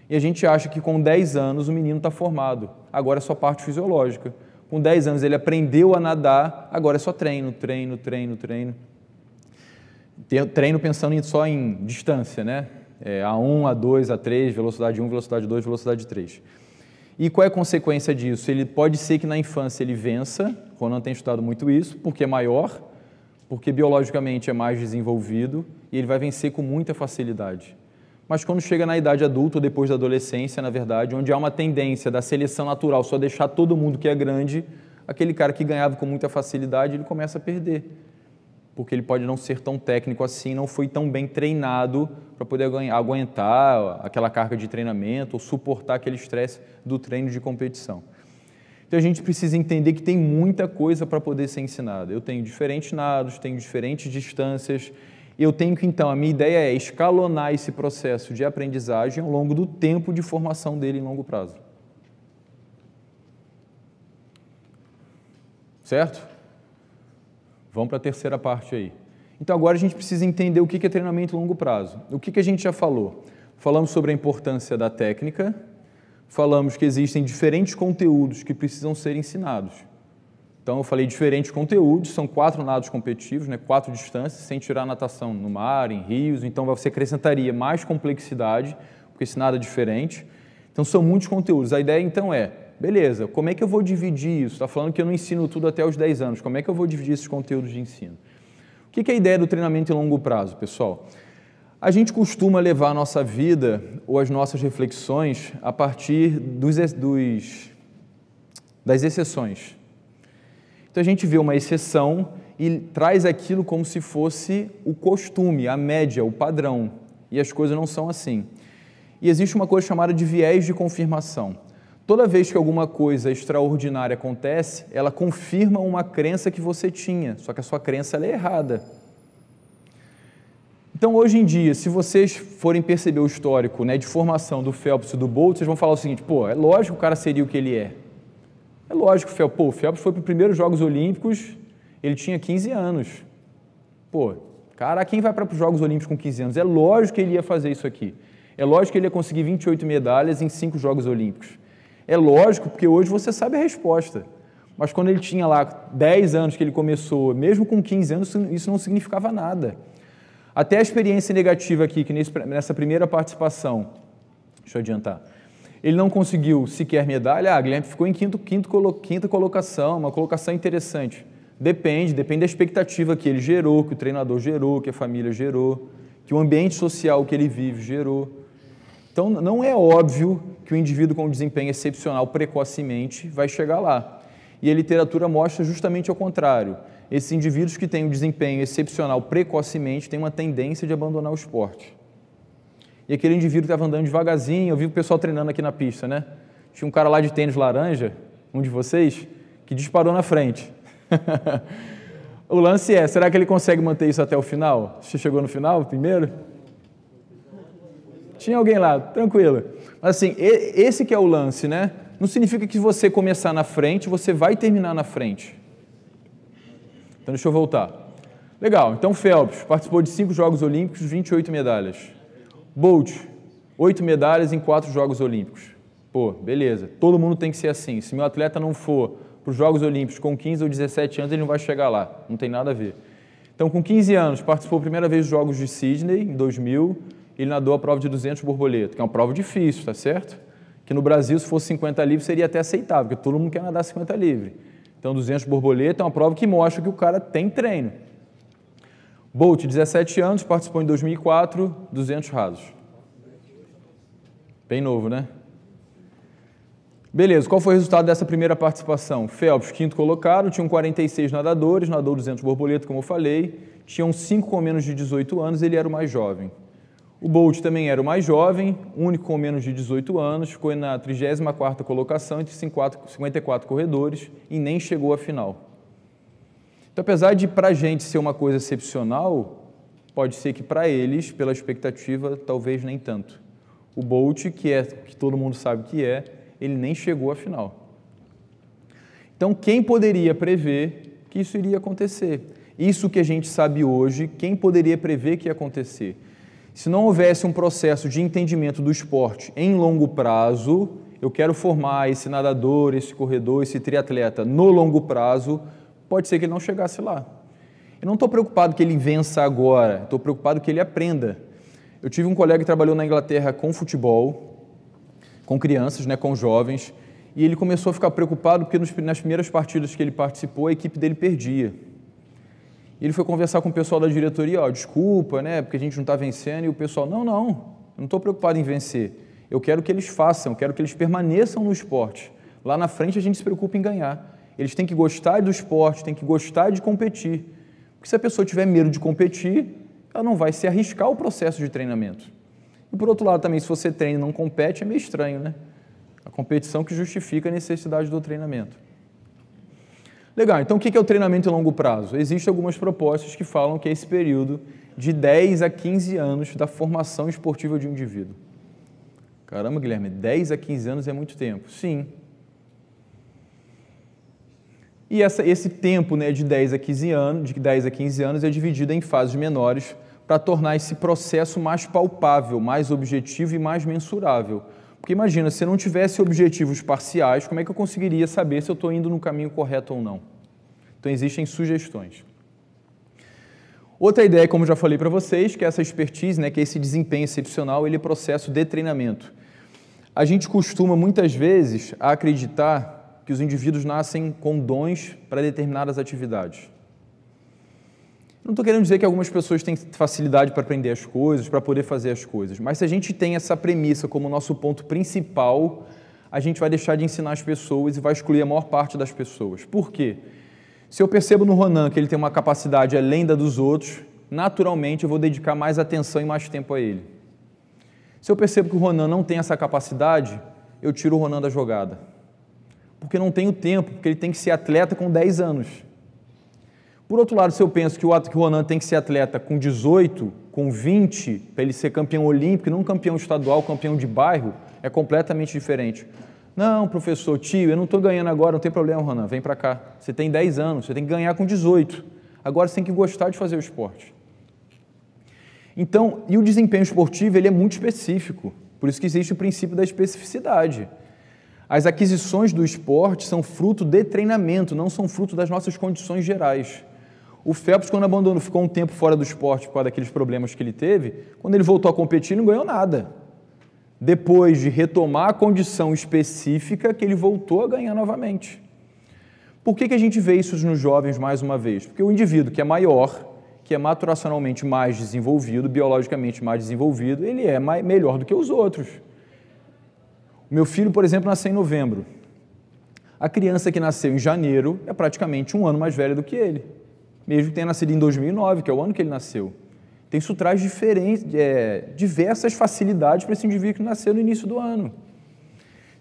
A: E a gente acha que com 10 anos o menino está formado, agora é só parte fisiológica. Com 10 anos ele aprendeu a nadar, agora é só treino, treino, treino, treino. Treino pensando só em distância, né? É, A1, A2, A3, velocidade 1, velocidade 2, velocidade 3. E qual é a consequência disso? Ele pode ser que na infância ele vença, Ronan tem estudado muito isso, porque é maior, porque biologicamente é mais desenvolvido e ele vai vencer com muita facilidade. Mas quando chega na idade adulta, ou depois da adolescência, na verdade, onde há uma tendência da seleção natural só deixar todo mundo que é grande, aquele cara que ganhava com muita facilidade, ele começa a perder porque ele pode não ser tão técnico assim, não foi tão bem treinado para poder aguentar aquela carga de treinamento ou suportar aquele estresse do treino de competição. Então a gente precisa entender que tem muita coisa para poder ser ensinada. Eu tenho diferentes nados, tenho diferentes distâncias. Eu tenho que então a minha ideia é escalonar esse processo de aprendizagem ao longo do tempo de formação dele em longo prazo. Certo? Vamos para a terceira parte aí. Então agora a gente precisa entender o que é treinamento longo prazo. O que a gente já falou? Falamos sobre a importância da técnica, falamos que existem diferentes conteúdos que precisam ser ensinados. Então eu falei diferentes conteúdos, são quatro nados competitivos, né, quatro distâncias, sem tirar natação no mar, em rios, então você acrescentaria mais complexidade, porque esse nada é diferente. Então são muitos conteúdos. A ideia então é beleza, como é que eu vou dividir isso? Está falando que eu não ensino tudo até os 10 anos, como é que eu vou dividir esses conteúdos de ensino? O que é a ideia do treinamento em longo prazo, pessoal? A gente costuma levar a nossa vida ou as nossas reflexões a partir dos, dos, das exceções. Então a gente vê uma exceção e traz aquilo como se fosse o costume, a média, o padrão. E as coisas não são assim. E existe uma coisa chamada de viés de confirmação. Toda vez que alguma coisa extraordinária acontece, ela confirma uma crença que você tinha, só que a sua crença é errada. Então, hoje em dia, se vocês forem perceber o histórico né, de formação do Phelps e do Bolt, vocês vão falar o seguinte: pô, é lógico que o cara seria o que ele é. É lógico, Phelps, o Phelps foi para os primeiros Jogos Olímpicos, ele tinha 15 anos. Pô, cara, quem vai para os Jogos Olímpicos com 15 anos? É lógico que ele ia fazer isso aqui. É lógico que ele ia conseguir 28 medalhas em cinco Jogos Olímpicos. É lógico, porque hoje você sabe a resposta. Mas quando ele tinha lá 10 anos que ele começou, mesmo com 15 anos, isso não significava nada. Até a experiência negativa aqui, que nessa primeira participação, deixa eu adiantar, ele não conseguiu sequer medalha, ah, Guilherme ficou em quinto, quinto, quinta colocação, uma colocação interessante. Depende, depende da expectativa que ele gerou, que o treinador gerou, que a família gerou, que o ambiente social que ele vive gerou. Então, não é óbvio que o indivíduo com um desempenho excepcional precocemente vai chegar lá. E a literatura mostra justamente ao contrário. Esses indivíduos que têm um desempenho excepcional precocemente têm uma tendência de abandonar o esporte. E aquele indivíduo que estava andando devagarzinho, eu vi o pessoal treinando aqui na pista, né? Tinha um cara lá de tênis laranja, um de vocês, que disparou na frente. [laughs] o lance é, será que ele consegue manter isso até o final? Você chegou no final primeiro? tinha alguém lá, tranquilo. Mas assim, esse que é o lance, né? Não significa que você começar na frente, você vai terminar na frente. Então deixa eu voltar. Legal, então Phelps participou de cinco Jogos Olímpicos, 28 medalhas. Bolt, oito medalhas em quatro Jogos Olímpicos. Pô, beleza, todo mundo tem que ser assim. Se meu atleta não for para os Jogos Olímpicos com 15 ou 17 anos, ele não vai chegar lá, não tem nada a ver. Então, com 15 anos, participou a primeira vez dos Jogos de Sydney, em 2000, ele nadou a prova de 200 borboletas, que é uma prova difícil, tá certo? Que no Brasil, se fosse 50 livre, seria até aceitável, porque todo mundo quer nadar 50 livre. Então, 200 borboletas é uma prova que mostra que o cara tem treino. Bolt, 17 anos, participou em 2004, 200 rasos. Bem novo, né? Beleza, qual foi o resultado dessa primeira participação? Phelps, quinto colocado, tinham 46 nadadores, nadou 200 borboletas, como eu falei, tinham 5 com menos de 18 anos, ele era o mais jovem. O Bolt também era o mais jovem, único com menos de 18 anos, ficou na 34ª colocação entre 54 corredores e nem chegou à final. Então, apesar de para a gente ser uma coisa excepcional, pode ser que para eles, pela expectativa, talvez nem tanto. O Bolt, que é que todo mundo sabe que é, ele nem chegou à final. Então, quem poderia prever que isso iria acontecer? Isso que a gente sabe hoje, quem poderia prever que ia acontecer? Se não houvesse um processo de entendimento do esporte em longo prazo, eu quero formar esse nadador, esse corredor, esse triatleta no longo prazo, pode ser que ele não chegasse lá. Eu não estou preocupado que ele vença agora, estou preocupado que ele aprenda. Eu tive um colega que trabalhou na Inglaterra com futebol, com crianças, né, com jovens, e ele começou a ficar preocupado porque nas primeiras partidas que ele participou, a equipe dele perdia. E ele foi conversar com o pessoal da diretoria, ó, desculpa, né, porque a gente não está vencendo, e o pessoal, não, não, eu não estou preocupado em vencer, eu quero que eles façam, eu quero que eles permaneçam no esporte. Lá na frente a gente se preocupa em ganhar. Eles têm que gostar do esporte, têm que gostar de competir. Porque se a pessoa tiver medo de competir, ela não vai se arriscar o processo de treinamento. E por outro lado também, se você treina e não compete, é meio estranho, né? A competição que justifica a necessidade do treinamento. Legal, então o que é o treinamento a longo prazo? Existem algumas propostas que falam que é esse período de 10 a 15 anos da formação esportiva de um indivíduo. Caramba, Guilherme, 10 a 15 anos é muito tempo. Sim. E essa, esse tempo né, de, 10 a 15 anos, de 10 a 15 anos é dividido em fases menores para tornar esse processo mais palpável, mais objetivo e mais mensurável. Porque imagina, se eu não tivesse objetivos parciais, como é que eu conseguiria saber se eu estou indo no caminho correto ou não? Então existem sugestões. Outra ideia, como já falei para vocês, que é essa expertise, né, que é esse desempenho excepcional, ele é processo de treinamento. A gente costuma muitas vezes acreditar que os indivíduos nascem com dons para determinadas atividades. Não estou querendo dizer que algumas pessoas têm facilidade para aprender as coisas, para poder fazer as coisas, mas se a gente tem essa premissa como nosso ponto principal, a gente vai deixar de ensinar as pessoas e vai excluir a maior parte das pessoas. Por quê? Se eu percebo no Ronan que ele tem uma capacidade além da dos outros, naturalmente eu vou dedicar mais atenção e mais tempo a ele. Se eu percebo que o Ronan não tem essa capacidade, eu tiro o Ronan da jogada. Porque não tenho tempo, porque ele tem que ser atleta com 10 anos. Por outro lado, se eu penso que o, que o Ronan tem que ser atleta com 18, com 20, para ele ser campeão olímpico, não campeão estadual, campeão de bairro, é completamente diferente. Não, professor, tio, eu não estou ganhando agora, não tem problema, Ronan, vem para cá. Você tem 10 anos, você tem que ganhar com 18. Agora você tem que gostar de fazer o esporte. Então, e o desempenho esportivo, ele é muito específico. Por isso que existe o princípio da especificidade. As aquisições do esporte são fruto de treinamento, não são fruto das nossas condições gerais. O Phelps, quando abandonou, ficou um tempo fora do esporte por causa daqueles problemas que ele teve, quando ele voltou a competir, não ganhou nada. Depois de retomar a condição específica que ele voltou a ganhar novamente. Por que, que a gente vê isso nos jovens mais uma vez? Porque o indivíduo que é maior, que é maturacionalmente mais desenvolvido, biologicamente mais desenvolvido, ele é mais, melhor do que os outros. O meu filho, por exemplo, nasceu em novembro. A criança que nasceu em janeiro é praticamente um ano mais velha do que ele mesmo que tenha nascido em 2009, que é o ano que ele nasceu. Então, isso traz é, diversas facilidades para esse indivíduo que nasceu no início do ano.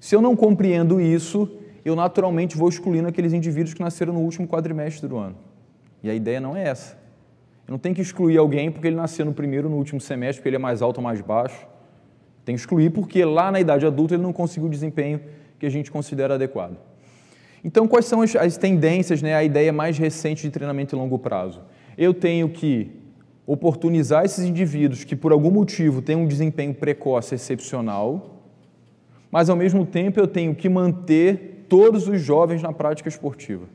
A: Se eu não compreendo isso, eu naturalmente vou excluindo aqueles indivíduos que nasceram no último quadrimestre do ano. E a ideia não é essa. Eu não tenho que excluir alguém porque ele nasceu no primeiro ou no último semestre, porque ele é mais alto ou mais baixo. Tem que excluir porque lá na idade adulta ele não conseguiu o desempenho que a gente considera adequado. Então, quais são as, as tendências, né, a ideia mais recente de treinamento em longo prazo? Eu tenho que oportunizar esses indivíduos que, por algum motivo, têm um desempenho precoce excepcional, mas, ao mesmo tempo, eu tenho que manter todos os jovens na prática esportiva.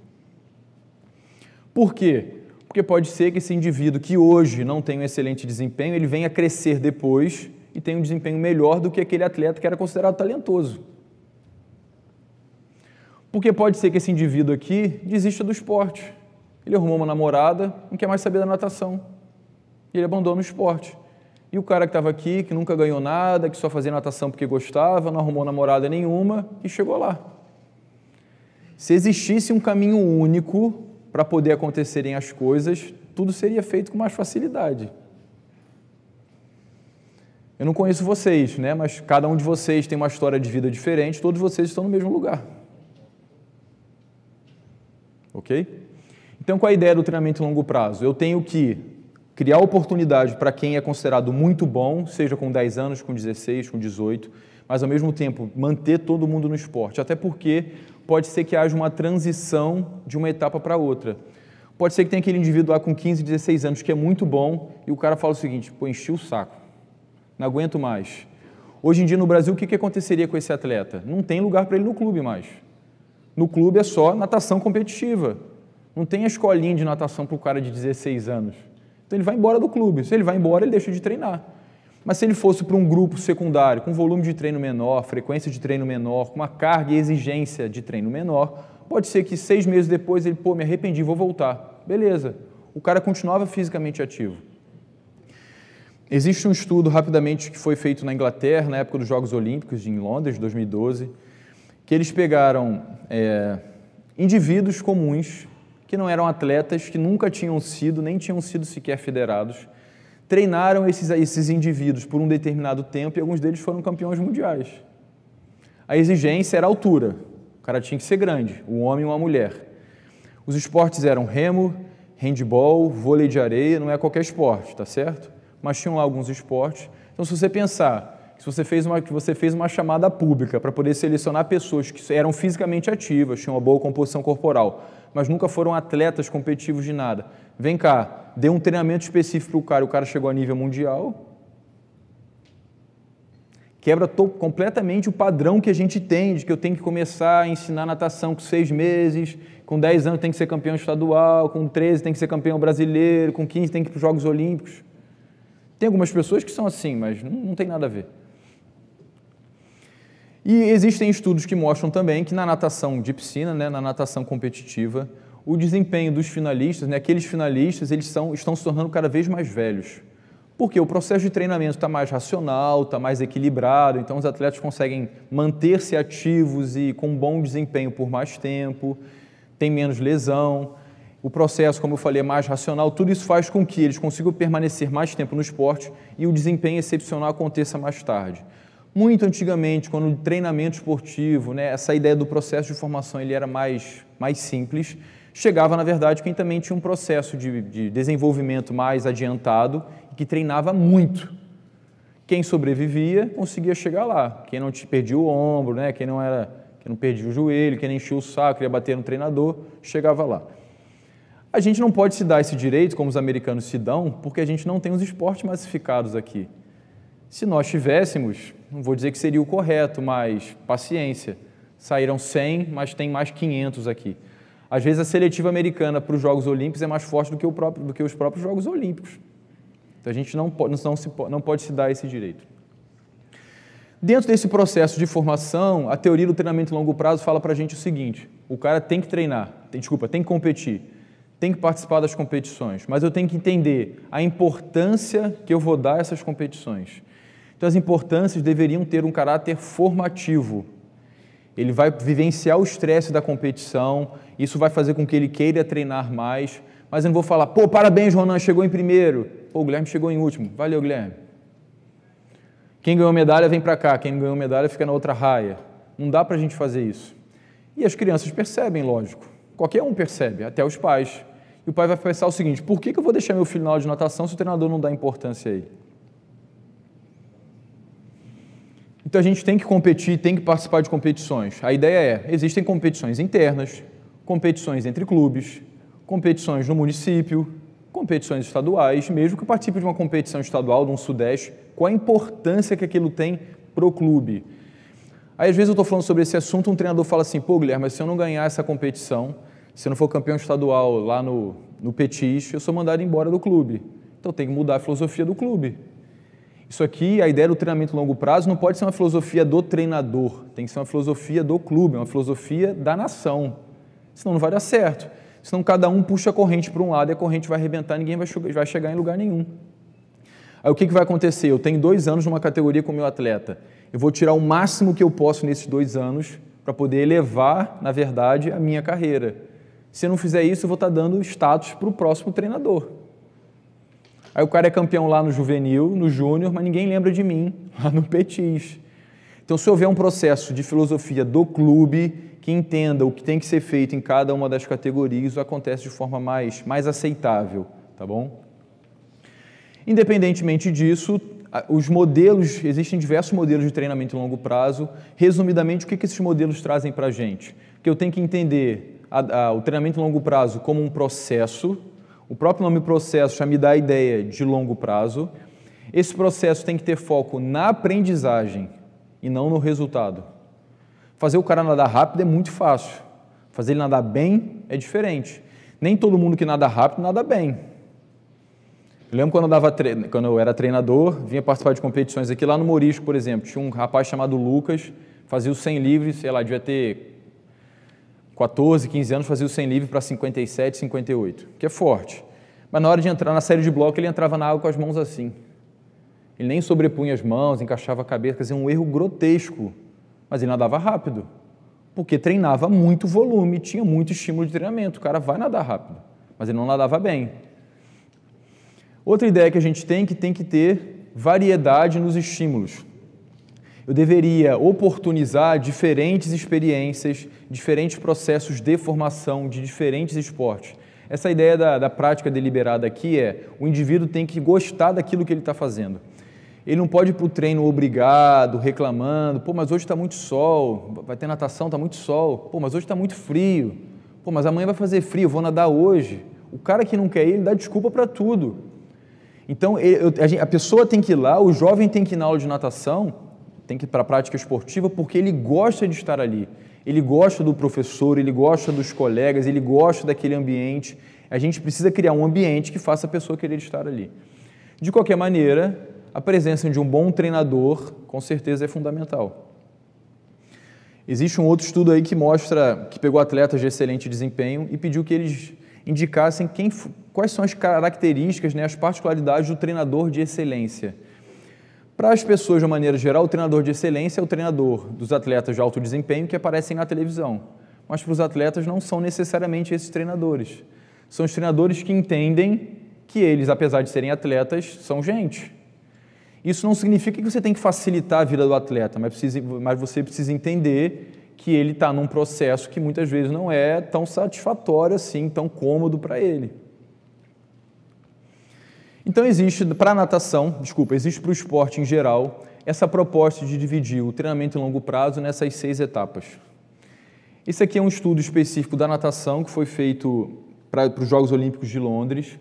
A: Por quê? Porque pode ser que esse indivíduo que hoje não tem um excelente desempenho, ele venha crescer depois e tenha um desempenho melhor do que aquele atleta que era considerado talentoso. Porque pode ser que esse indivíduo aqui desista do esporte. Ele arrumou uma namorada, não quer mais saber da natação. E ele abandona o esporte. E o cara que estava aqui, que nunca ganhou nada, que só fazia natação porque gostava, não arrumou namorada nenhuma e chegou lá. Se existisse um caminho único para poder acontecerem as coisas, tudo seria feito com mais facilidade. Eu não conheço vocês, né? mas cada um de vocês tem uma história de vida diferente, todos vocês estão no mesmo lugar ok? Então, qual é a ideia do treinamento a longo prazo? Eu tenho que criar oportunidade para quem é considerado muito bom, seja com 10 anos, com 16, com 18, mas ao mesmo tempo manter todo mundo no esporte, até porque pode ser que haja uma transição de uma etapa para outra. Pode ser que tenha aquele indivíduo lá com 15, 16 anos que é muito bom e o cara fala o seguinte: pô, enchi o saco, não aguento mais. Hoje em dia no Brasil, o que aconteceria com esse atleta? Não tem lugar para ele no clube mais. No clube é só natação competitiva. Não tem a escolinha de natação para o cara de 16 anos. Então ele vai embora do clube. Se ele vai embora, ele deixa de treinar. Mas se ele fosse para um grupo secundário, com volume de treino menor, frequência de treino menor, com uma carga e exigência de treino menor, pode ser que seis meses depois ele, pô, me arrependi, vou voltar. Beleza. O cara continuava fisicamente ativo. Existe um estudo rapidamente que foi feito na Inglaterra, na época dos Jogos Olímpicos, em Londres, 2012 que eles pegaram é, indivíduos comuns que não eram atletas, que nunca tinham sido, nem tinham sido sequer federados, treinaram esses, esses indivíduos por um determinado tempo e alguns deles foram campeões mundiais. A exigência era a altura, o cara tinha que ser grande, um homem ou uma mulher. Os esportes eram remo, handball, vôlei de areia, não é qualquer esporte, tá certo? Mas tinham lá alguns esportes. Então, se você pensar se você fez uma, que você fez uma chamada pública para poder selecionar pessoas que eram fisicamente ativas, tinham uma boa composição corporal, mas nunca foram atletas competitivos de nada. Vem cá, dê um treinamento específico para o cara, o cara chegou a nível mundial. Quebra completamente o padrão que a gente tem de que eu tenho que começar a ensinar natação com seis meses, com dez anos tem que ser campeão estadual, com 13 tem que ser campeão brasileiro, com 15 tem que ir para os Jogos Olímpicos. Tem algumas pessoas que são assim, mas não, não tem nada a ver. E existem estudos que mostram também que na natação de piscina, né, na natação competitiva, o desempenho dos finalistas, né, aqueles finalistas, eles são, estão se tornando cada vez mais velhos. Porque o processo de treinamento está mais racional, está mais equilibrado, então os atletas conseguem manter-se ativos e com bom desempenho por mais tempo, tem menos lesão. O processo, como eu falei, é mais racional. Tudo isso faz com que eles consigam permanecer mais tempo no esporte e o desempenho excepcional aconteça mais tarde muito antigamente, quando o treinamento esportivo, né, essa ideia do processo de formação ele era mais, mais simples, chegava, na verdade, quem também tinha um processo de, de desenvolvimento mais adiantado e que treinava muito. Quem sobrevivia conseguia chegar lá. Quem não te perdia o ombro, né, quem não era, quem não perdia o joelho, quem não enchia o saco, ia bater no treinador, chegava lá. A gente não pode se dar esse direito, como os americanos se dão, porque a gente não tem os esportes massificados aqui. Se nós tivéssemos, não vou dizer que seria o correto, mas paciência. Saíram 100, mas tem mais 500 aqui. Às vezes a seletiva americana para os Jogos Olímpicos é mais forte do que, próprio, do que os próprios Jogos Olímpicos. Então a gente não pode, não, se, não pode se dar esse direito. Dentro desse processo de formação, a teoria do treinamento a longo prazo fala para a gente o seguinte: o cara tem que treinar, tem, desculpa, tem que competir, tem que participar das competições, mas eu tenho que entender a importância que eu vou dar a essas competições. Então, as importâncias deveriam ter um caráter formativo. Ele vai vivenciar o estresse da competição, isso vai fazer com que ele queira treinar mais, mas eu não vou falar, pô, parabéns, Ronan, chegou em primeiro. Pô, o Guilherme chegou em último. Valeu, Guilherme. Quem ganhou medalha vem para cá, quem não ganhou medalha fica na outra raia. Não dá para a gente fazer isso. E as crianças percebem, lógico. Qualquer um percebe, até os pais. E o pai vai pensar o seguinte: por que, eu vou deixar meu filho na aula de natação se o treinador não dá importância a ele? Então a gente tem que competir, tem que participar de competições. A ideia é: existem competições internas, competições entre clubes, competições no município, competições estaduais, mesmo que eu participe de uma competição estadual, de um Sudeste, qual a importância que aquilo tem para o clube. Aí, às vezes, eu estou falando sobre esse assunto, um treinador fala assim, pô, Guilherme, mas se eu não ganhar essa competição, se eu não for campeão estadual lá no, no Petis, eu sou mandado embora do clube. Então, tem que mudar a filosofia do clube. Isso aqui, a ideia do treinamento longo prazo, não pode ser uma filosofia do treinador, tem que ser uma filosofia do clube, é uma filosofia da nação. Senão não vai dar certo. Senão cada um puxa a corrente para um lado e a corrente vai arrebentar, ninguém vai chegar em lugar nenhum. Aí o que, que vai acontecer? Eu tenho dois anos numa categoria com o meu atleta. Eu vou tirar o máximo que eu posso nesses dois anos para poder elevar, na verdade, a minha carreira. Se eu não fizer isso, eu vou estar dando status para o próximo treinador. Aí o cara é campeão lá no juvenil, no júnior, mas ninguém lembra de mim, [laughs] lá no Petis. Então, se houver um processo de filosofia do clube que entenda o que tem que ser feito em cada uma das categorias, acontece de forma mais, mais aceitável, tá bom? Independentemente disso, os modelos, existem diversos modelos de treinamento em longo prazo. Resumidamente, o que, que esses modelos trazem para a gente? Que eu tenho que entender a, a, o treinamento em longo prazo como um processo, o próprio nome processo já me dá a ideia de longo prazo. Esse processo tem que ter foco na aprendizagem e não no resultado. Fazer o cara nadar rápido é muito fácil. Fazer ele nadar bem é diferente. Nem todo mundo que nada rápido nada bem. Eu lembro quando eu, quando eu era treinador, vinha participar de competições aqui lá no Morisco, por exemplo. Tinha um rapaz chamado Lucas, fazia o 100 livres, sei lá, devia ter 14, 15 anos, fazia o 100 livre para 57, 58, que é forte. Mas na hora de entrar na série de bloco, ele entrava na água com as mãos assim. Ele nem sobrepunha as mãos, encaixava a cabeça, quer dizer, um erro grotesco. Mas ele nadava rápido, porque treinava muito volume, tinha muito estímulo de treinamento. O cara vai nadar rápido, mas ele não nadava bem. Outra ideia que a gente tem é que tem que ter variedade nos estímulos eu deveria oportunizar diferentes experiências, diferentes processos de formação de diferentes esportes. Essa ideia da, da prática deliberada aqui é o indivíduo tem que gostar daquilo que ele está fazendo. Ele não pode ir para o treino obrigado, reclamando, pô, mas hoje está muito sol, vai ter natação, está muito sol, pô, mas hoje está muito frio, pô, mas amanhã vai fazer frio, vou nadar hoje. O cara que não quer ir, ele dá desculpa para tudo. Então, a pessoa tem que ir lá, o jovem tem que ir na aula de natação, tem que ir para a prática esportiva porque ele gosta de estar ali. Ele gosta do professor, ele gosta dos colegas, ele gosta daquele ambiente. A gente precisa criar um ambiente que faça a pessoa querer estar ali. De qualquer maneira, a presença de um bom treinador com certeza é fundamental. Existe um outro estudo aí que mostra que pegou atletas de excelente desempenho e pediu que eles indicassem quem, quais são as características, né, as particularidades do treinador de excelência. Para as pessoas, de uma maneira geral, o treinador de excelência é o treinador dos atletas de alto desempenho que aparecem na televisão. Mas para os atletas não são necessariamente esses treinadores. São os treinadores que entendem que eles, apesar de serem atletas, são gente. Isso não significa que você tem que facilitar a vida do atleta, mas, precisa, mas você precisa entender que ele está num processo que muitas vezes não é tão satisfatório assim, tão cômodo para ele. Então existe para a natação, desculpa, existe para o esporte em geral, essa proposta de dividir o treinamento em longo prazo nessas seis etapas. Esse aqui é um estudo específico da natação que foi feito para, para os Jogos Olímpicos de Londres.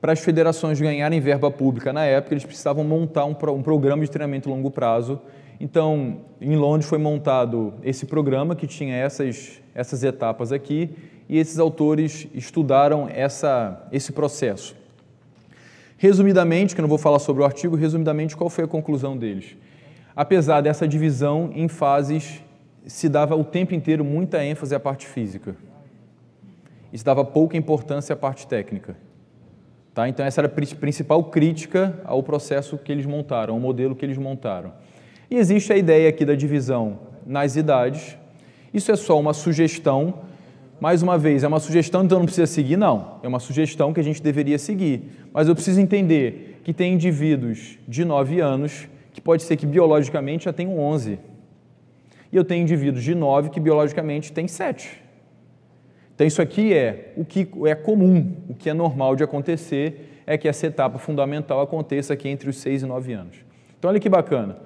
A: Para as federações ganharem verba pública na época, eles precisavam montar um, um programa de treinamento a longo prazo. Então, em Londres foi montado esse programa que tinha essas, essas etapas aqui e esses autores estudaram essa, esse processo. Resumidamente, que eu não vou falar sobre o artigo, resumidamente, qual foi a conclusão deles? Apesar dessa divisão em fases, se dava o tempo inteiro muita ênfase à parte física e se dava pouca importância à parte técnica. Tá? Então, essa era a principal crítica ao processo que eles montaram, ao modelo que eles montaram. E existe a ideia aqui da divisão nas idades. Isso é só uma sugestão mais uma vez, é uma sugestão, então não precisa seguir? Não, é uma sugestão que a gente deveria seguir. Mas eu preciso entender que tem indivíduos de 9 anos que pode ser que biologicamente já tenham 11. E eu tenho indivíduos de 9 que biologicamente têm 7. Então isso aqui é o que é comum, o que é normal de acontecer é que essa etapa fundamental aconteça aqui entre os 6 e 9 anos. Então olha que bacana.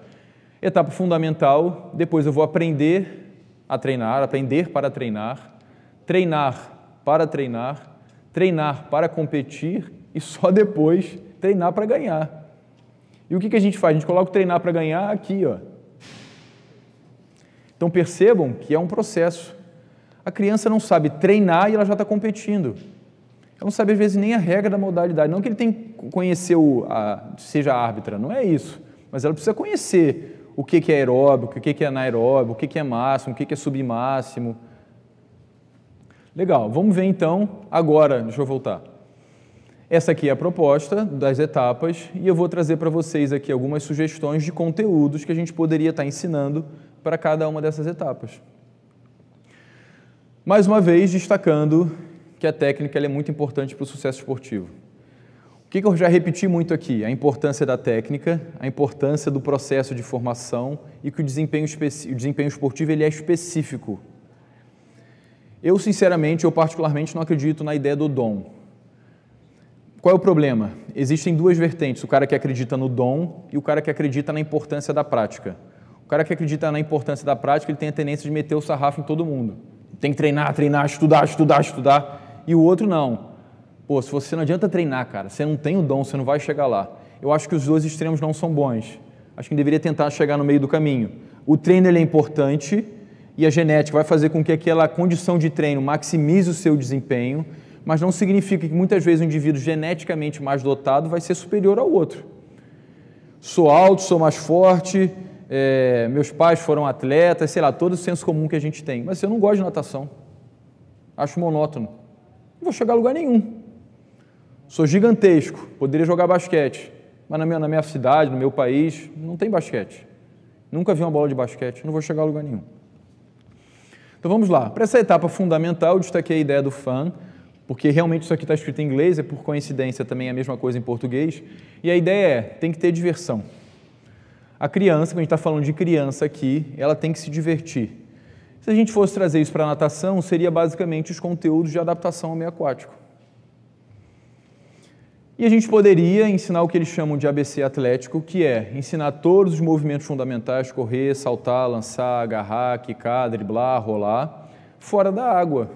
A: Etapa fundamental, depois eu vou aprender a treinar, aprender para treinar treinar para treinar, treinar para competir e só depois treinar para ganhar. E o que, que a gente faz? A gente coloca o treinar para ganhar aqui, ó. Então percebam que é um processo. A criança não sabe treinar e ela já está competindo. Ela não sabe, às vezes, nem a regra da modalidade. Não que ele tem que conhecer, o, a, seja a árbitra, não é isso. Mas ela precisa conhecer o que é aeróbico, o que é anaeróbico, o que é máximo, o que é submáximo Legal, vamos ver então agora, deixa eu voltar. Essa aqui é a proposta das etapas e eu vou trazer para vocês aqui algumas sugestões de conteúdos que a gente poderia estar tá ensinando para cada uma dessas etapas. Mais uma vez, destacando que a técnica é muito importante para o sucesso esportivo. O que eu já repeti muito aqui? A importância da técnica, a importância do processo de formação e que o desempenho, o desempenho esportivo ele é específico eu, sinceramente, eu particularmente não acredito na ideia do dom. Qual é o problema? Existem duas vertentes: o cara que acredita no dom e o cara que acredita na importância da prática. O cara que acredita na importância da prática, ele tem a tendência de meter o sarrafo em todo mundo. Tem que treinar, treinar, estudar, estudar, estudar. E o outro não. Pô, se você não adianta treinar, cara, você não tem o dom, você não vai chegar lá. Eu acho que os dois extremos não são bons. Acho que deveria tentar chegar no meio do caminho. O treino ele é importante, e a genética vai fazer com que aquela condição de treino maximize o seu desempenho, mas não significa que muitas vezes um indivíduo geneticamente mais dotado vai ser superior ao outro. Sou alto, sou mais forte, é, meus pais foram atletas, sei lá, todo o senso comum que a gente tem. Mas eu não gosto de natação. Acho monótono. Não vou chegar a lugar nenhum. Sou gigantesco, poderia jogar basquete, mas na minha, na minha cidade, no meu país, não tem basquete. Nunca vi uma bola de basquete, não vou chegar a lugar nenhum. Então vamos lá. Para essa etapa fundamental, eu destaquei tá a ideia do fã, porque realmente isso aqui está escrito em inglês, é por coincidência também é a mesma coisa em português. E a ideia é, tem que ter diversão. A criança, quando a gente está falando de criança aqui, ela tem que se divertir. Se a gente fosse trazer isso para a natação, seria basicamente os conteúdos de adaptação ao meio aquático. E a gente poderia ensinar o que eles chamam de ABC atlético, que é ensinar todos os movimentos fundamentais, correr, saltar, lançar, agarrar, quicar, driblar, rolar, fora da água.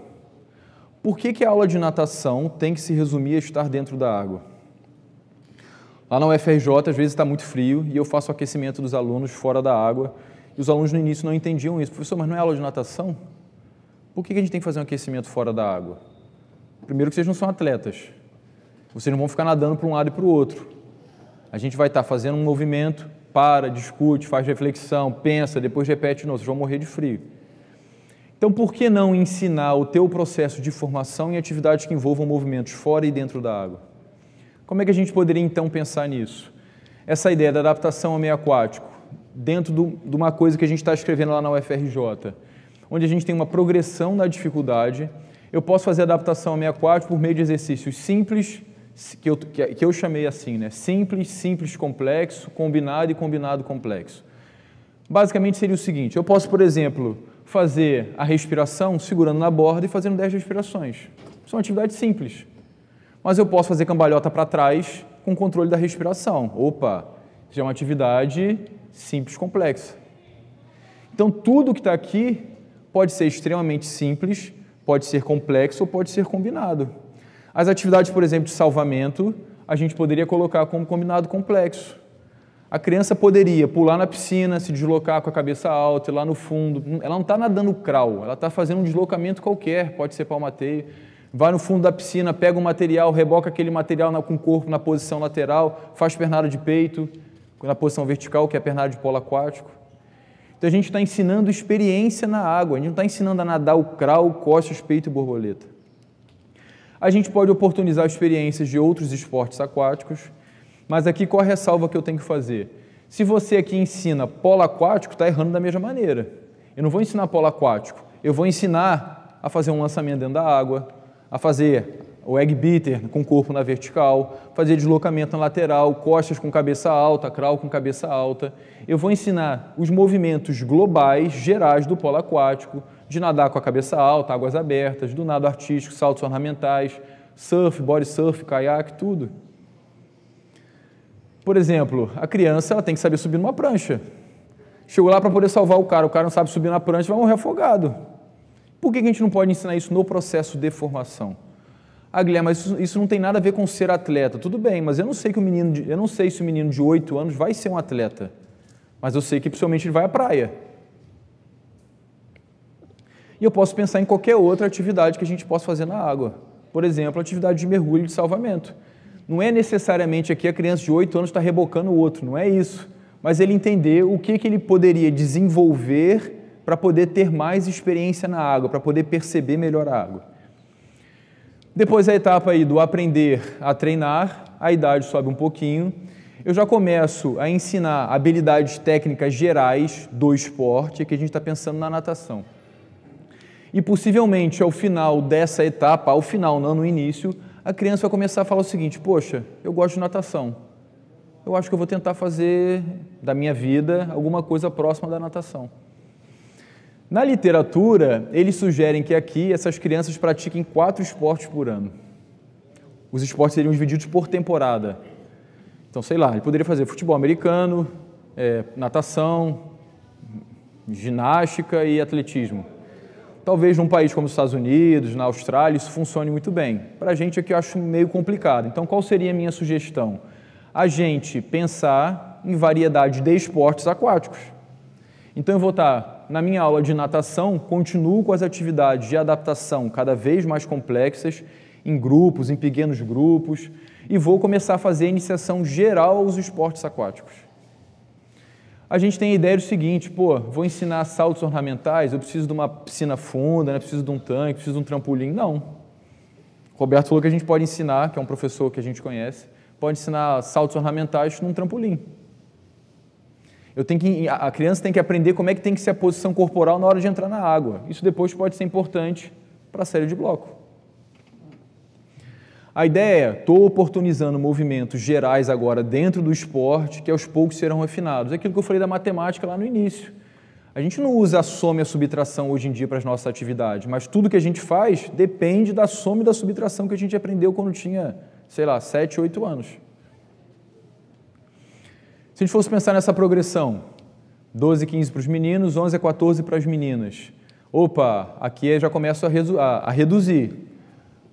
A: Por que, que a aula de natação tem que se resumir a estar dentro da água? Lá na UFRJ, às vezes está muito frio e eu faço o aquecimento dos alunos fora da água. E os alunos no início não entendiam isso. Professor, mas não é aula de natação? Por que, que a gente tem que fazer um aquecimento fora da água? Primeiro que vocês não são atletas. Vocês não vão ficar nadando para um lado e para o outro. A gente vai estar tá fazendo um movimento, para, discute, faz reflexão, pensa, depois repete não, vocês vão morrer de frio. Então, por que não ensinar o teu processo de formação em atividades que envolvam movimentos fora e dentro da água? Como é que a gente poderia então pensar nisso? Essa ideia da adaptação ao meio aquático, dentro do, de uma coisa que a gente está escrevendo lá na UFRJ, onde a gente tem uma progressão na dificuldade, eu posso fazer adaptação ao meio aquático por meio de exercícios simples, que eu, que eu chamei assim, né? simples, simples, complexo, combinado e combinado complexo. Basicamente seria o seguinte, eu posso, por exemplo, fazer a respiração segurando na borda e fazendo 10 respirações. Isso é uma atividade simples. Mas eu posso fazer cambalhota para trás com controle da respiração. Opa, Isso é uma atividade simples complexa. Então, tudo que está aqui pode ser extremamente simples, pode ser complexo ou pode ser combinado. As atividades, por exemplo, de salvamento, a gente poderia colocar como combinado complexo. A criança poderia pular na piscina, se deslocar com a cabeça alta, ir lá no fundo. Ela não está nadando crawl, ela está fazendo um deslocamento qualquer, pode ser palmateio. Vai no fundo da piscina, pega um material, reboca aquele material com o corpo na posição lateral, faz pernada de peito, na posição vertical, que é a pernada de polo aquático. Então a gente está ensinando experiência na água, a gente não está ensinando a nadar o crawl, costas, peito e borboleta. A gente pode oportunizar experiências de outros esportes aquáticos, mas aqui corre a salva que eu tenho que fazer? Se você aqui ensina polo aquático, está errando da mesma maneira. Eu não vou ensinar polo aquático, eu vou ensinar a fazer um lançamento dentro da água, a fazer o egg beater com o corpo na vertical, fazer deslocamento na lateral, costas com cabeça alta, crawl com cabeça alta. Eu vou ensinar os movimentos globais, gerais do polo aquático, de nadar com a cabeça alta, águas abertas, do nado artístico, saltos ornamentais, surf, body surf, caiaque, tudo. Por exemplo, a criança ela tem que saber subir numa prancha. Chegou lá para poder salvar o cara, o cara não sabe subir na prancha, vai morrer afogado. Por que a gente não pode ensinar isso no processo de formação? Ah, Guilherme, mas isso, isso não tem nada a ver com ser atleta. Tudo bem, mas eu não sei que o menino, de, eu não sei se o menino de 8 anos vai ser um atleta. Mas eu sei que principalmente ele vai à praia. E eu posso pensar em qualquer outra atividade que a gente possa fazer na água. Por exemplo, atividade de mergulho de salvamento. Não é necessariamente aqui a criança de 8 anos está rebocando o outro, não é isso. Mas ele entender o que, que ele poderia desenvolver para poder ter mais experiência na água, para poder perceber melhor a água. Depois a etapa aí do aprender a treinar, a idade sobe um pouquinho. Eu já começo a ensinar habilidades técnicas gerais do esporte, que a gente está pensando na natação. E possivelmente ao final dessa etapa, ao final, não no início, a criança vai começar a falar o seguinte: Poxa, eu gosto de natação. Eu acho que eu vou tentar fazer da minha vida alguma coisa próxima da natação. Na literatura, eles sugerem que aqui essas crianças pratiquem quatro esportes por ano. Os esportes seriam divididos por temporada. Então, sei lá, ele poderia fazer futebol americano, é, natação, ginástica e atletismo. Talvez num país como os Estados Unidos, na Austrália, isso funcione muito bem. Para a gente aqui é eu acho meio complicado. Então, qual seria a minha sugestão? A gente pensar em variedade de esportes aquáticos. Então, eu vou estar na minha aula de natação, continuo com as atividades de adaptação cada vez mais complexas, em grupos, em pequenos grupos, e vou começar a fazer iniciação geral aos esportes aquáticos a gente tem a ideia do seguinte, pô, vou ensinar saltos ornamentais, eu preciso de uma piscina funda, né? preciso de um tanque, preciso de um trampolim. Não. Roberto falou que a gente pode ensinar, que é um professor que a gente conhece, pode ensinar saltos ornamentais num trampolim. Eu tenho que, a criança tem que aprender como é que tem que ser a posição corporal na hora de entrar na água. Isso depois pode ser importante para a série de bloco. A ideia é, estou oportunizando movimentos gerais agora dentro do esporte que aos poucos serão refinados. É aquilo que eu falei da matemática lá no início. A gente não usa a soma e a subtração hoje em dia para as nossas atividades, mas tudo que a gente faz depende da soma e da subtração que a gente aprendeu quando tinha, sei lá, 7, 8 anos. Se a gente fosse pensar nessa progressão, 12, 15 para os meninos, 11 14 para as meninas. Opa, aqui eu é, já começo a, a, a reduzir.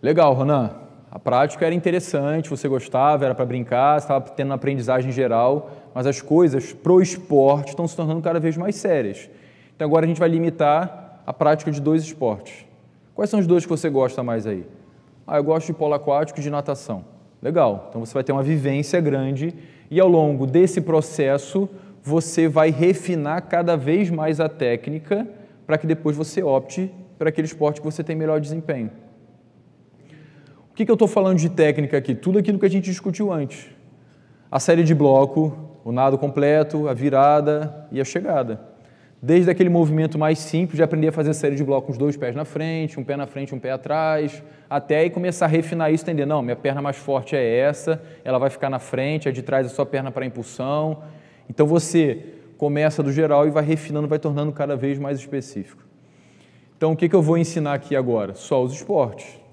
A: Legal, Ronan. A prática era interessante, você gostava, era para brincar, estava tendo uma aprendizagem geral, mas as coisas pro esporte estão se tornando cada vez mais sérias. Então agora a gente vai limitar a prática de dois esportes. Quais são os dois que você gosta mais aí? Ah, eu gosto de polo aquático e de natação. Legal. Então você vai ter uma vivência grande e ao longo desse processo você vai refinar cada vez mais a técnica para que depois você opte para aquele esporte que você tem melhor desempenho. O que, que eu estou falando de técnica aqui? Tudo aquilo que a gente discutiu antes. A série de bloco, o nado completo, a virada e a chegada. Desde aquele movimento mais simples de aprender a fazer série de bloco com os dois pés na frente, um pé na frente, um pé atrás, até aí começar a refinar isso, entender, não, minha perna mais forte é essa, ela vai ficar na frente, a de trás é só perna para impulsão. Então você começa do geral e vai refinando, vai tornando cada vez mais específico. Então o que, que eu vou ensinar aqui agora? Só os esportes.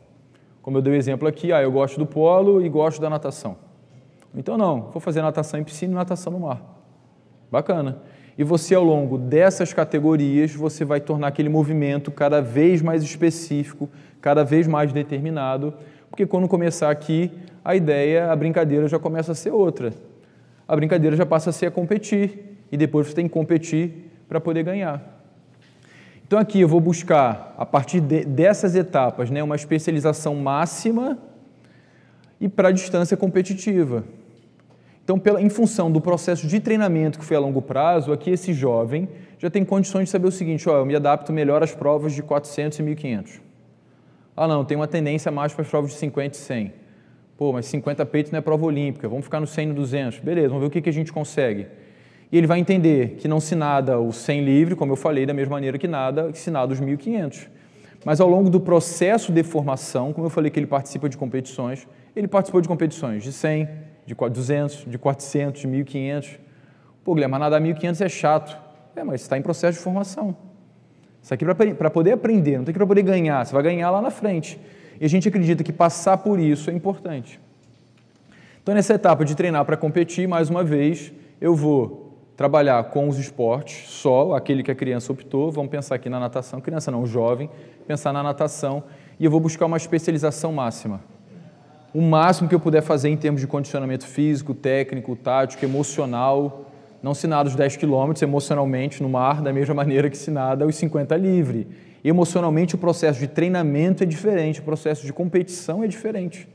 A: Como eu dei o exemplo aqui, ah, eu gosto do polo e gosto da natação. Então, não, vou fazer natação em piscina e natação no mar. Bacana. E você, ao longo dessas categorias, você vai tornar aquele movimento cada vez mais específico, cada vez mais determinado, porque quando começar aqui, a ideia, a brincadeira já começa a ser outra. A brincadeira já passa a ser a competir, e depois você tem que competir para poder ganhar. Então aqui eu vou buscar, a partir de, dessas etapas, né, uma especialização máxima e para a distância competitiva. Então, pela, em função do processo de treinamento que foi a longo prazo, aqui esse jovem já tem condições de saber o seguinte, ó, eu me adapto melhor às provas de 400 e 1.500. Ah, não, tem uma tendência mais para as provas de 50 e 100. Pô, mas 50 peitos não é prova olímpica, vamos ficar no 100 e 200. Beleza, vamos ver o que, que a gente consegue. E ele vai entender que não se nada o 100 livre, como eu falei, da mesma maneira que nada que se nada os 1500. Mas ao longo do processo de formação, como eu falei que ele participa de competições, ele participou de competições de 100, de 200, de 400, de 1500. Pô, Guilherme, mas nadar 1500 é chato. É, mas está em processo de formação. Isso aqui é para poder aprender, não tem que para poder ganhar, você vai ganhar lá na frente. E a gente acredita que passar por isso é importante. Então, nessa etapa de treinar para competir, mais uma vez, eu vou trabalhar com os esportes, só aquele que a criança optou, vamos pensar aqui na natação, criança não, jovem, pensar na natação, e eu vou buscar uma especialização máxima. O máximo que eu puder fazer em termos de condicionamento físico, técnico, tático, emocional, não se nada os 10 quilômetros emocionalmente no mar, da mesma maneira que se nada os 50 livre. Emocionalmente, o processo de treinamento é diferente, o processo de competição é diferente.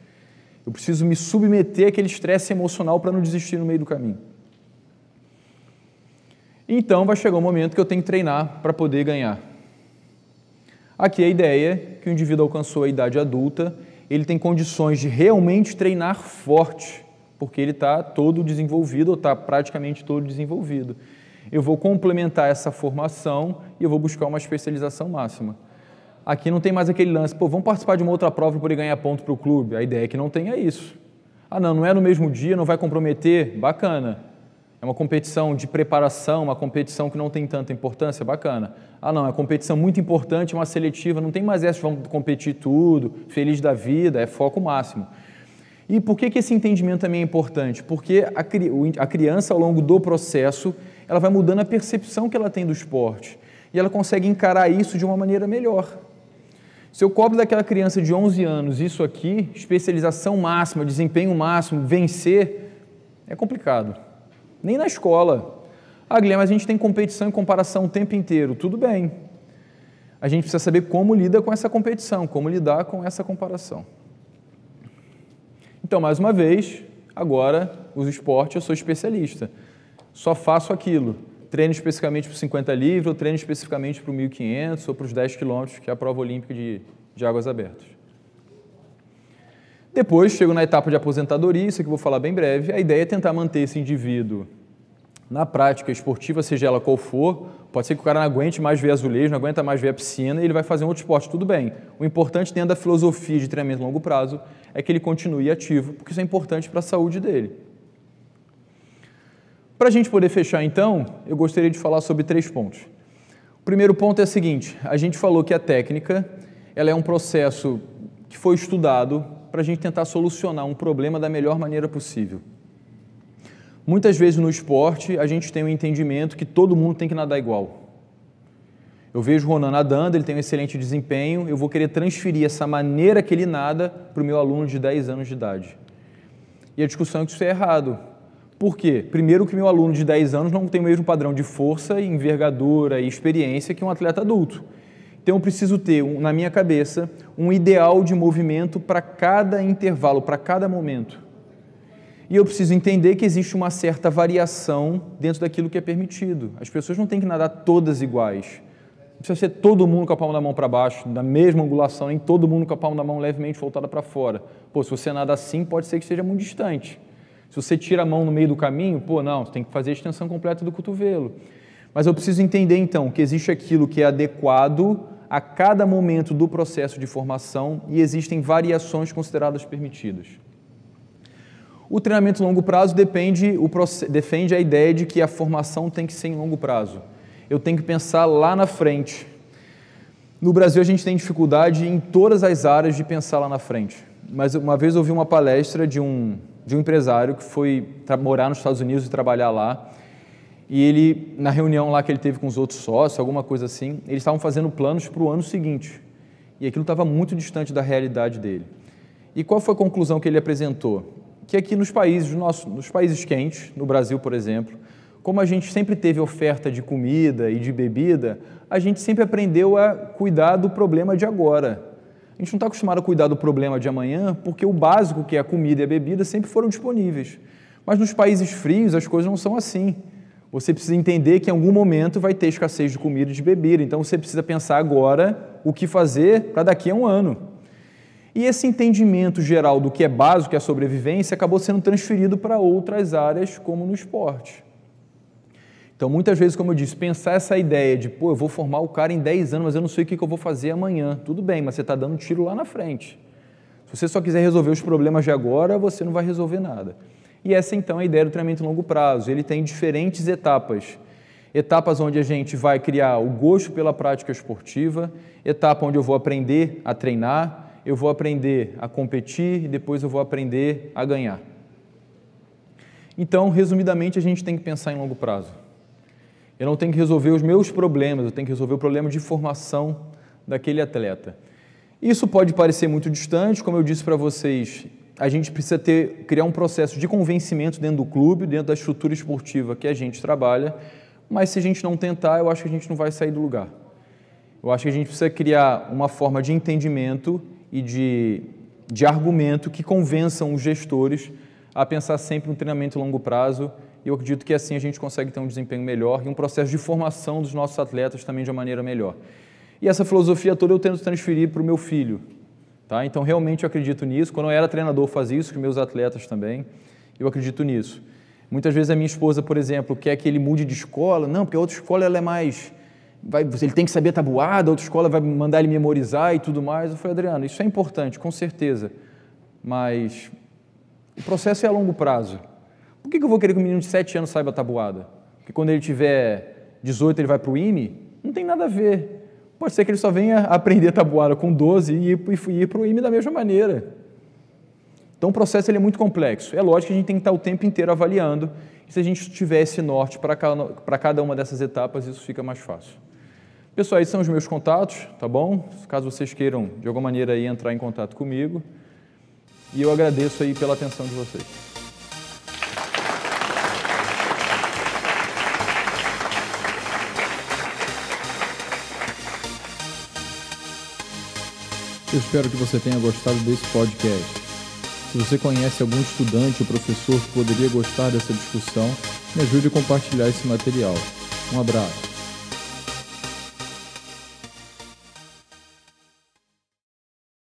A: Eu preciso me submeter àquele estresse emocional para não desistir no meio do caminho. Então vai chegar um momento que eu tenho que treinar para poder ganhar. Aqui é a ideia que o indivíduo alcançou a idade adulta, ele tem condições de realmente treinar forte, porque ele está todo desenvolvido ou está praticamente todo desenvolvido. Eu vou complementar essa formação e eu vou buscar uma especialização máxima. Aqui não tem mais aquele lance, pô, vamos participar de uma outra prova para poder ganhar ponto para o clube. A ideia é que não tenha isso. Ah, não, não é no mesmo dia, não vai comprometer? Bacana. É uma competição de preparação, uma competição que não tem tanta importância, bacana. Ah, não, é uma competição muito importante, uma seletiva, não tem mais essa, vamos competir tudo, feliz da vida, é foco máximo. E por que, que esse entendimento também é importante? Porque a, a criança, ao longo do processo, ela vai mudando a percepção que ela tem do esporte. E ela consegue encarar isso de uma maneira melhor. Se eu cobro daquela criança de 11 anos isso aqui, especialização máxima, desempenho máximo, vencer, é complicado nem na escola. Ah, Guilherme, a gente tem competição e comparação o tempo inteiro. Tudo bem. A gente precisa saber como lida com essa competição, como lidar com essa comparação. Então, mais uma vez, agora, os esportes, eu sou especialista. Só faço aquilo. Treino especificamente para o 50 livros, ou treino especificamente para o 1500 ou para os 10 quilômetros, que é a prova olímpica de, de águas abertas. Depois chego na etapa de aposentadoria, isso aqui eu vou falar bem breve. A ideia é tentar manter esse indivíduo na prática esportiva, seja ela qual for. Pode ser que o cara não aguente mais ver azulejo, não aguenta mais ver a piscina e ele vai fazer um outro esporte, tudo bem. O importante dentro da filosofia de treinamento a longo prazo é que ele continue ativo, porque isso é importante para a saúde dele. Para a gente poder fechar então, eu gostaria de falar sobre três pontos. O primeiro ponto é o seguinte, a gente falou que a técnica ela é um processo que foi estudado para a gente tentar solucionar um problema da melhor maneira possível. Muitas vezes no esporte a gente tem o um entendimento que todo mundo tem que nadar igual. Eu vejo o Ronan nadando, ele tem um excelente desempenho, eu vou querer transferir essa maneira que ele nada para o meu aluno de 10 anos de idade. E a discussão é que isso é errado. Por quê? Primeiro que meu aluno de 10 anos não tem o mesmo padrão de força, envergadura e experiência que um atleta adulto. Então eu preciso ter na minha cabeça um ideal de movimento para cada intervalo, para cada momento. E eu preciso entender que existe uma certa variação dentro daquilo que é permitido. As pessoas não têm que nadar todas iguais. Não precisa ser todo mundo com a palma da mão para baixo, da mesma angulação, nem todo mundo com a palma da mão levemente voltada para fora. Pô, se você nada assim, pode ser que seja muito distante. Se você tira a mão no meio do caminho, pô, não, você tem que fazer a extensão completa do cotovelo. Mas eu preciso entender então que existe aquilo que é adequado a cada momento do processo de formação e existem variações consideradas permitidas. O treinamento longo prazo depende, o, defende a ideia de que a formação tem que ser em longo prazo. Eu tenho que pensar lá na frente. No Brasil, a gente tem dificuldade em todas as áreas de pensar lá na frente. Mas uma vez eu ouvi uma palestra de um, de um empresário que foi morar nos Estados Unidos e trabalhar lá, e ele, na reunião lá que ele teve com os outros sócios, alguma coisa assim, eles estavam fazendo planos para o ano seguinte. E aquilo estava muito distante da realidade dele. E qual foi a conclusão que ele apresentou? Que aqui nos países, nos, nos países quentes, no Brasil, por exemplo, como a gente sempre teve oferta de comida e de bebida, a gente sempre aprendeu a cuidar do problema de agora. A gente não está acostumado a cuidar do problema de amanhã, porque o básico, que é a comida e a bebida, sempre foram disponíveis. Mas nos países frios, as coisas não são assim você precisa entender que em algum momento vai ter escassez de comida e de bebida. Então você precisa pensar agora o que fazer para daqui a um ano. E esse entendimento geral do que é básico, que é a sobrevivência, acabou sendo transferido para outras áreas, como no esporte. Então, muitas vezes, como eu disse, pensar essa ideia de, pô, eu vou formar o cara em 10 anos, mas eu não sei o que eu vou fazer amanhã. Tudo bem, mas você está dando tiro lá na frente. Se você só quiser resolver os problemas de agora, você não vai resolver nada. E essa então é a ideia do treinamento longo prazo. Ele tem diferentes etapas. Etapas onde a gente vai criar o gosto pela prática esportiva, etapa onde eu vou aprender a treinar, eu vou aprender a competir e depois eu vou aprender a ganhar. Então, resumidamente, a gente tem que pensar em longo prazo. Eu não tenho que resolver os meus problemas, eu tenho que resolver o problema de formação daquele atleta. Isso pode parecer muito distante, como eu disse para vocês, a gente precisa ter, criar um processo de convencimento dentro do clube, dentro da estrutura esportiva que a gente trabalha, mas se a gente não tentar, eu acho que a gente não vai sair do lugar. Eu acho que a gente precisa criar uma forma de entendimento e de, de argumento que convençam os gestores a pensar sempre no treinamento a longo prazo. E eu acredito que assim a gente consegue ter um desempenho melhor e um processo de formação dos nossos atletas também de uma maneira melhor. E essa filosofia toda eu tento transferir para o meu filho, Tá? Então, realmente eu acredito nisso. Quando eu era treinador, eu fazia isso com meus atletas também. Eu acredito nisso. Muitas vezes a minha esposa, por exemplo, quer que ele mude de escola. Não, porque a outra escola ela é mais. Vai, ele tem que saber tabuada, a outra escola vai mandar ele memorizar e tudo mais. Eu falei, Adriano, isso é importante, com certeza. Mas o processo é a longo prazo. Por que, eu vou querer que um menino de 7 anos saiba tabuada? Porque quando ele tiver 18, ele vai para o IME? Não tem nada a ver. Pode ser que ele só venha aprender tabuada com 12 e ir para o IME da mesma maneira. Então o processo ele é muito complexo. É lógico que a gente tem que estar o tempo inteiro avaliando. E se a gente tiver esse norte para cada, cada uma dessas etapas, isso fica mais fácil. Pessoal, esses são os meus contatos, tá bom? Caso vocês queiram, de alguma maneira, aí, entrar em contato comigo. E eu agradeço aí pela atenção de vocês. Eu espero que você tenha gostado desse podcast. Se você conhece algum estudante ou professor que poderia gostar dessa discussão, me ajude a compartilhar esse material. Um abraço.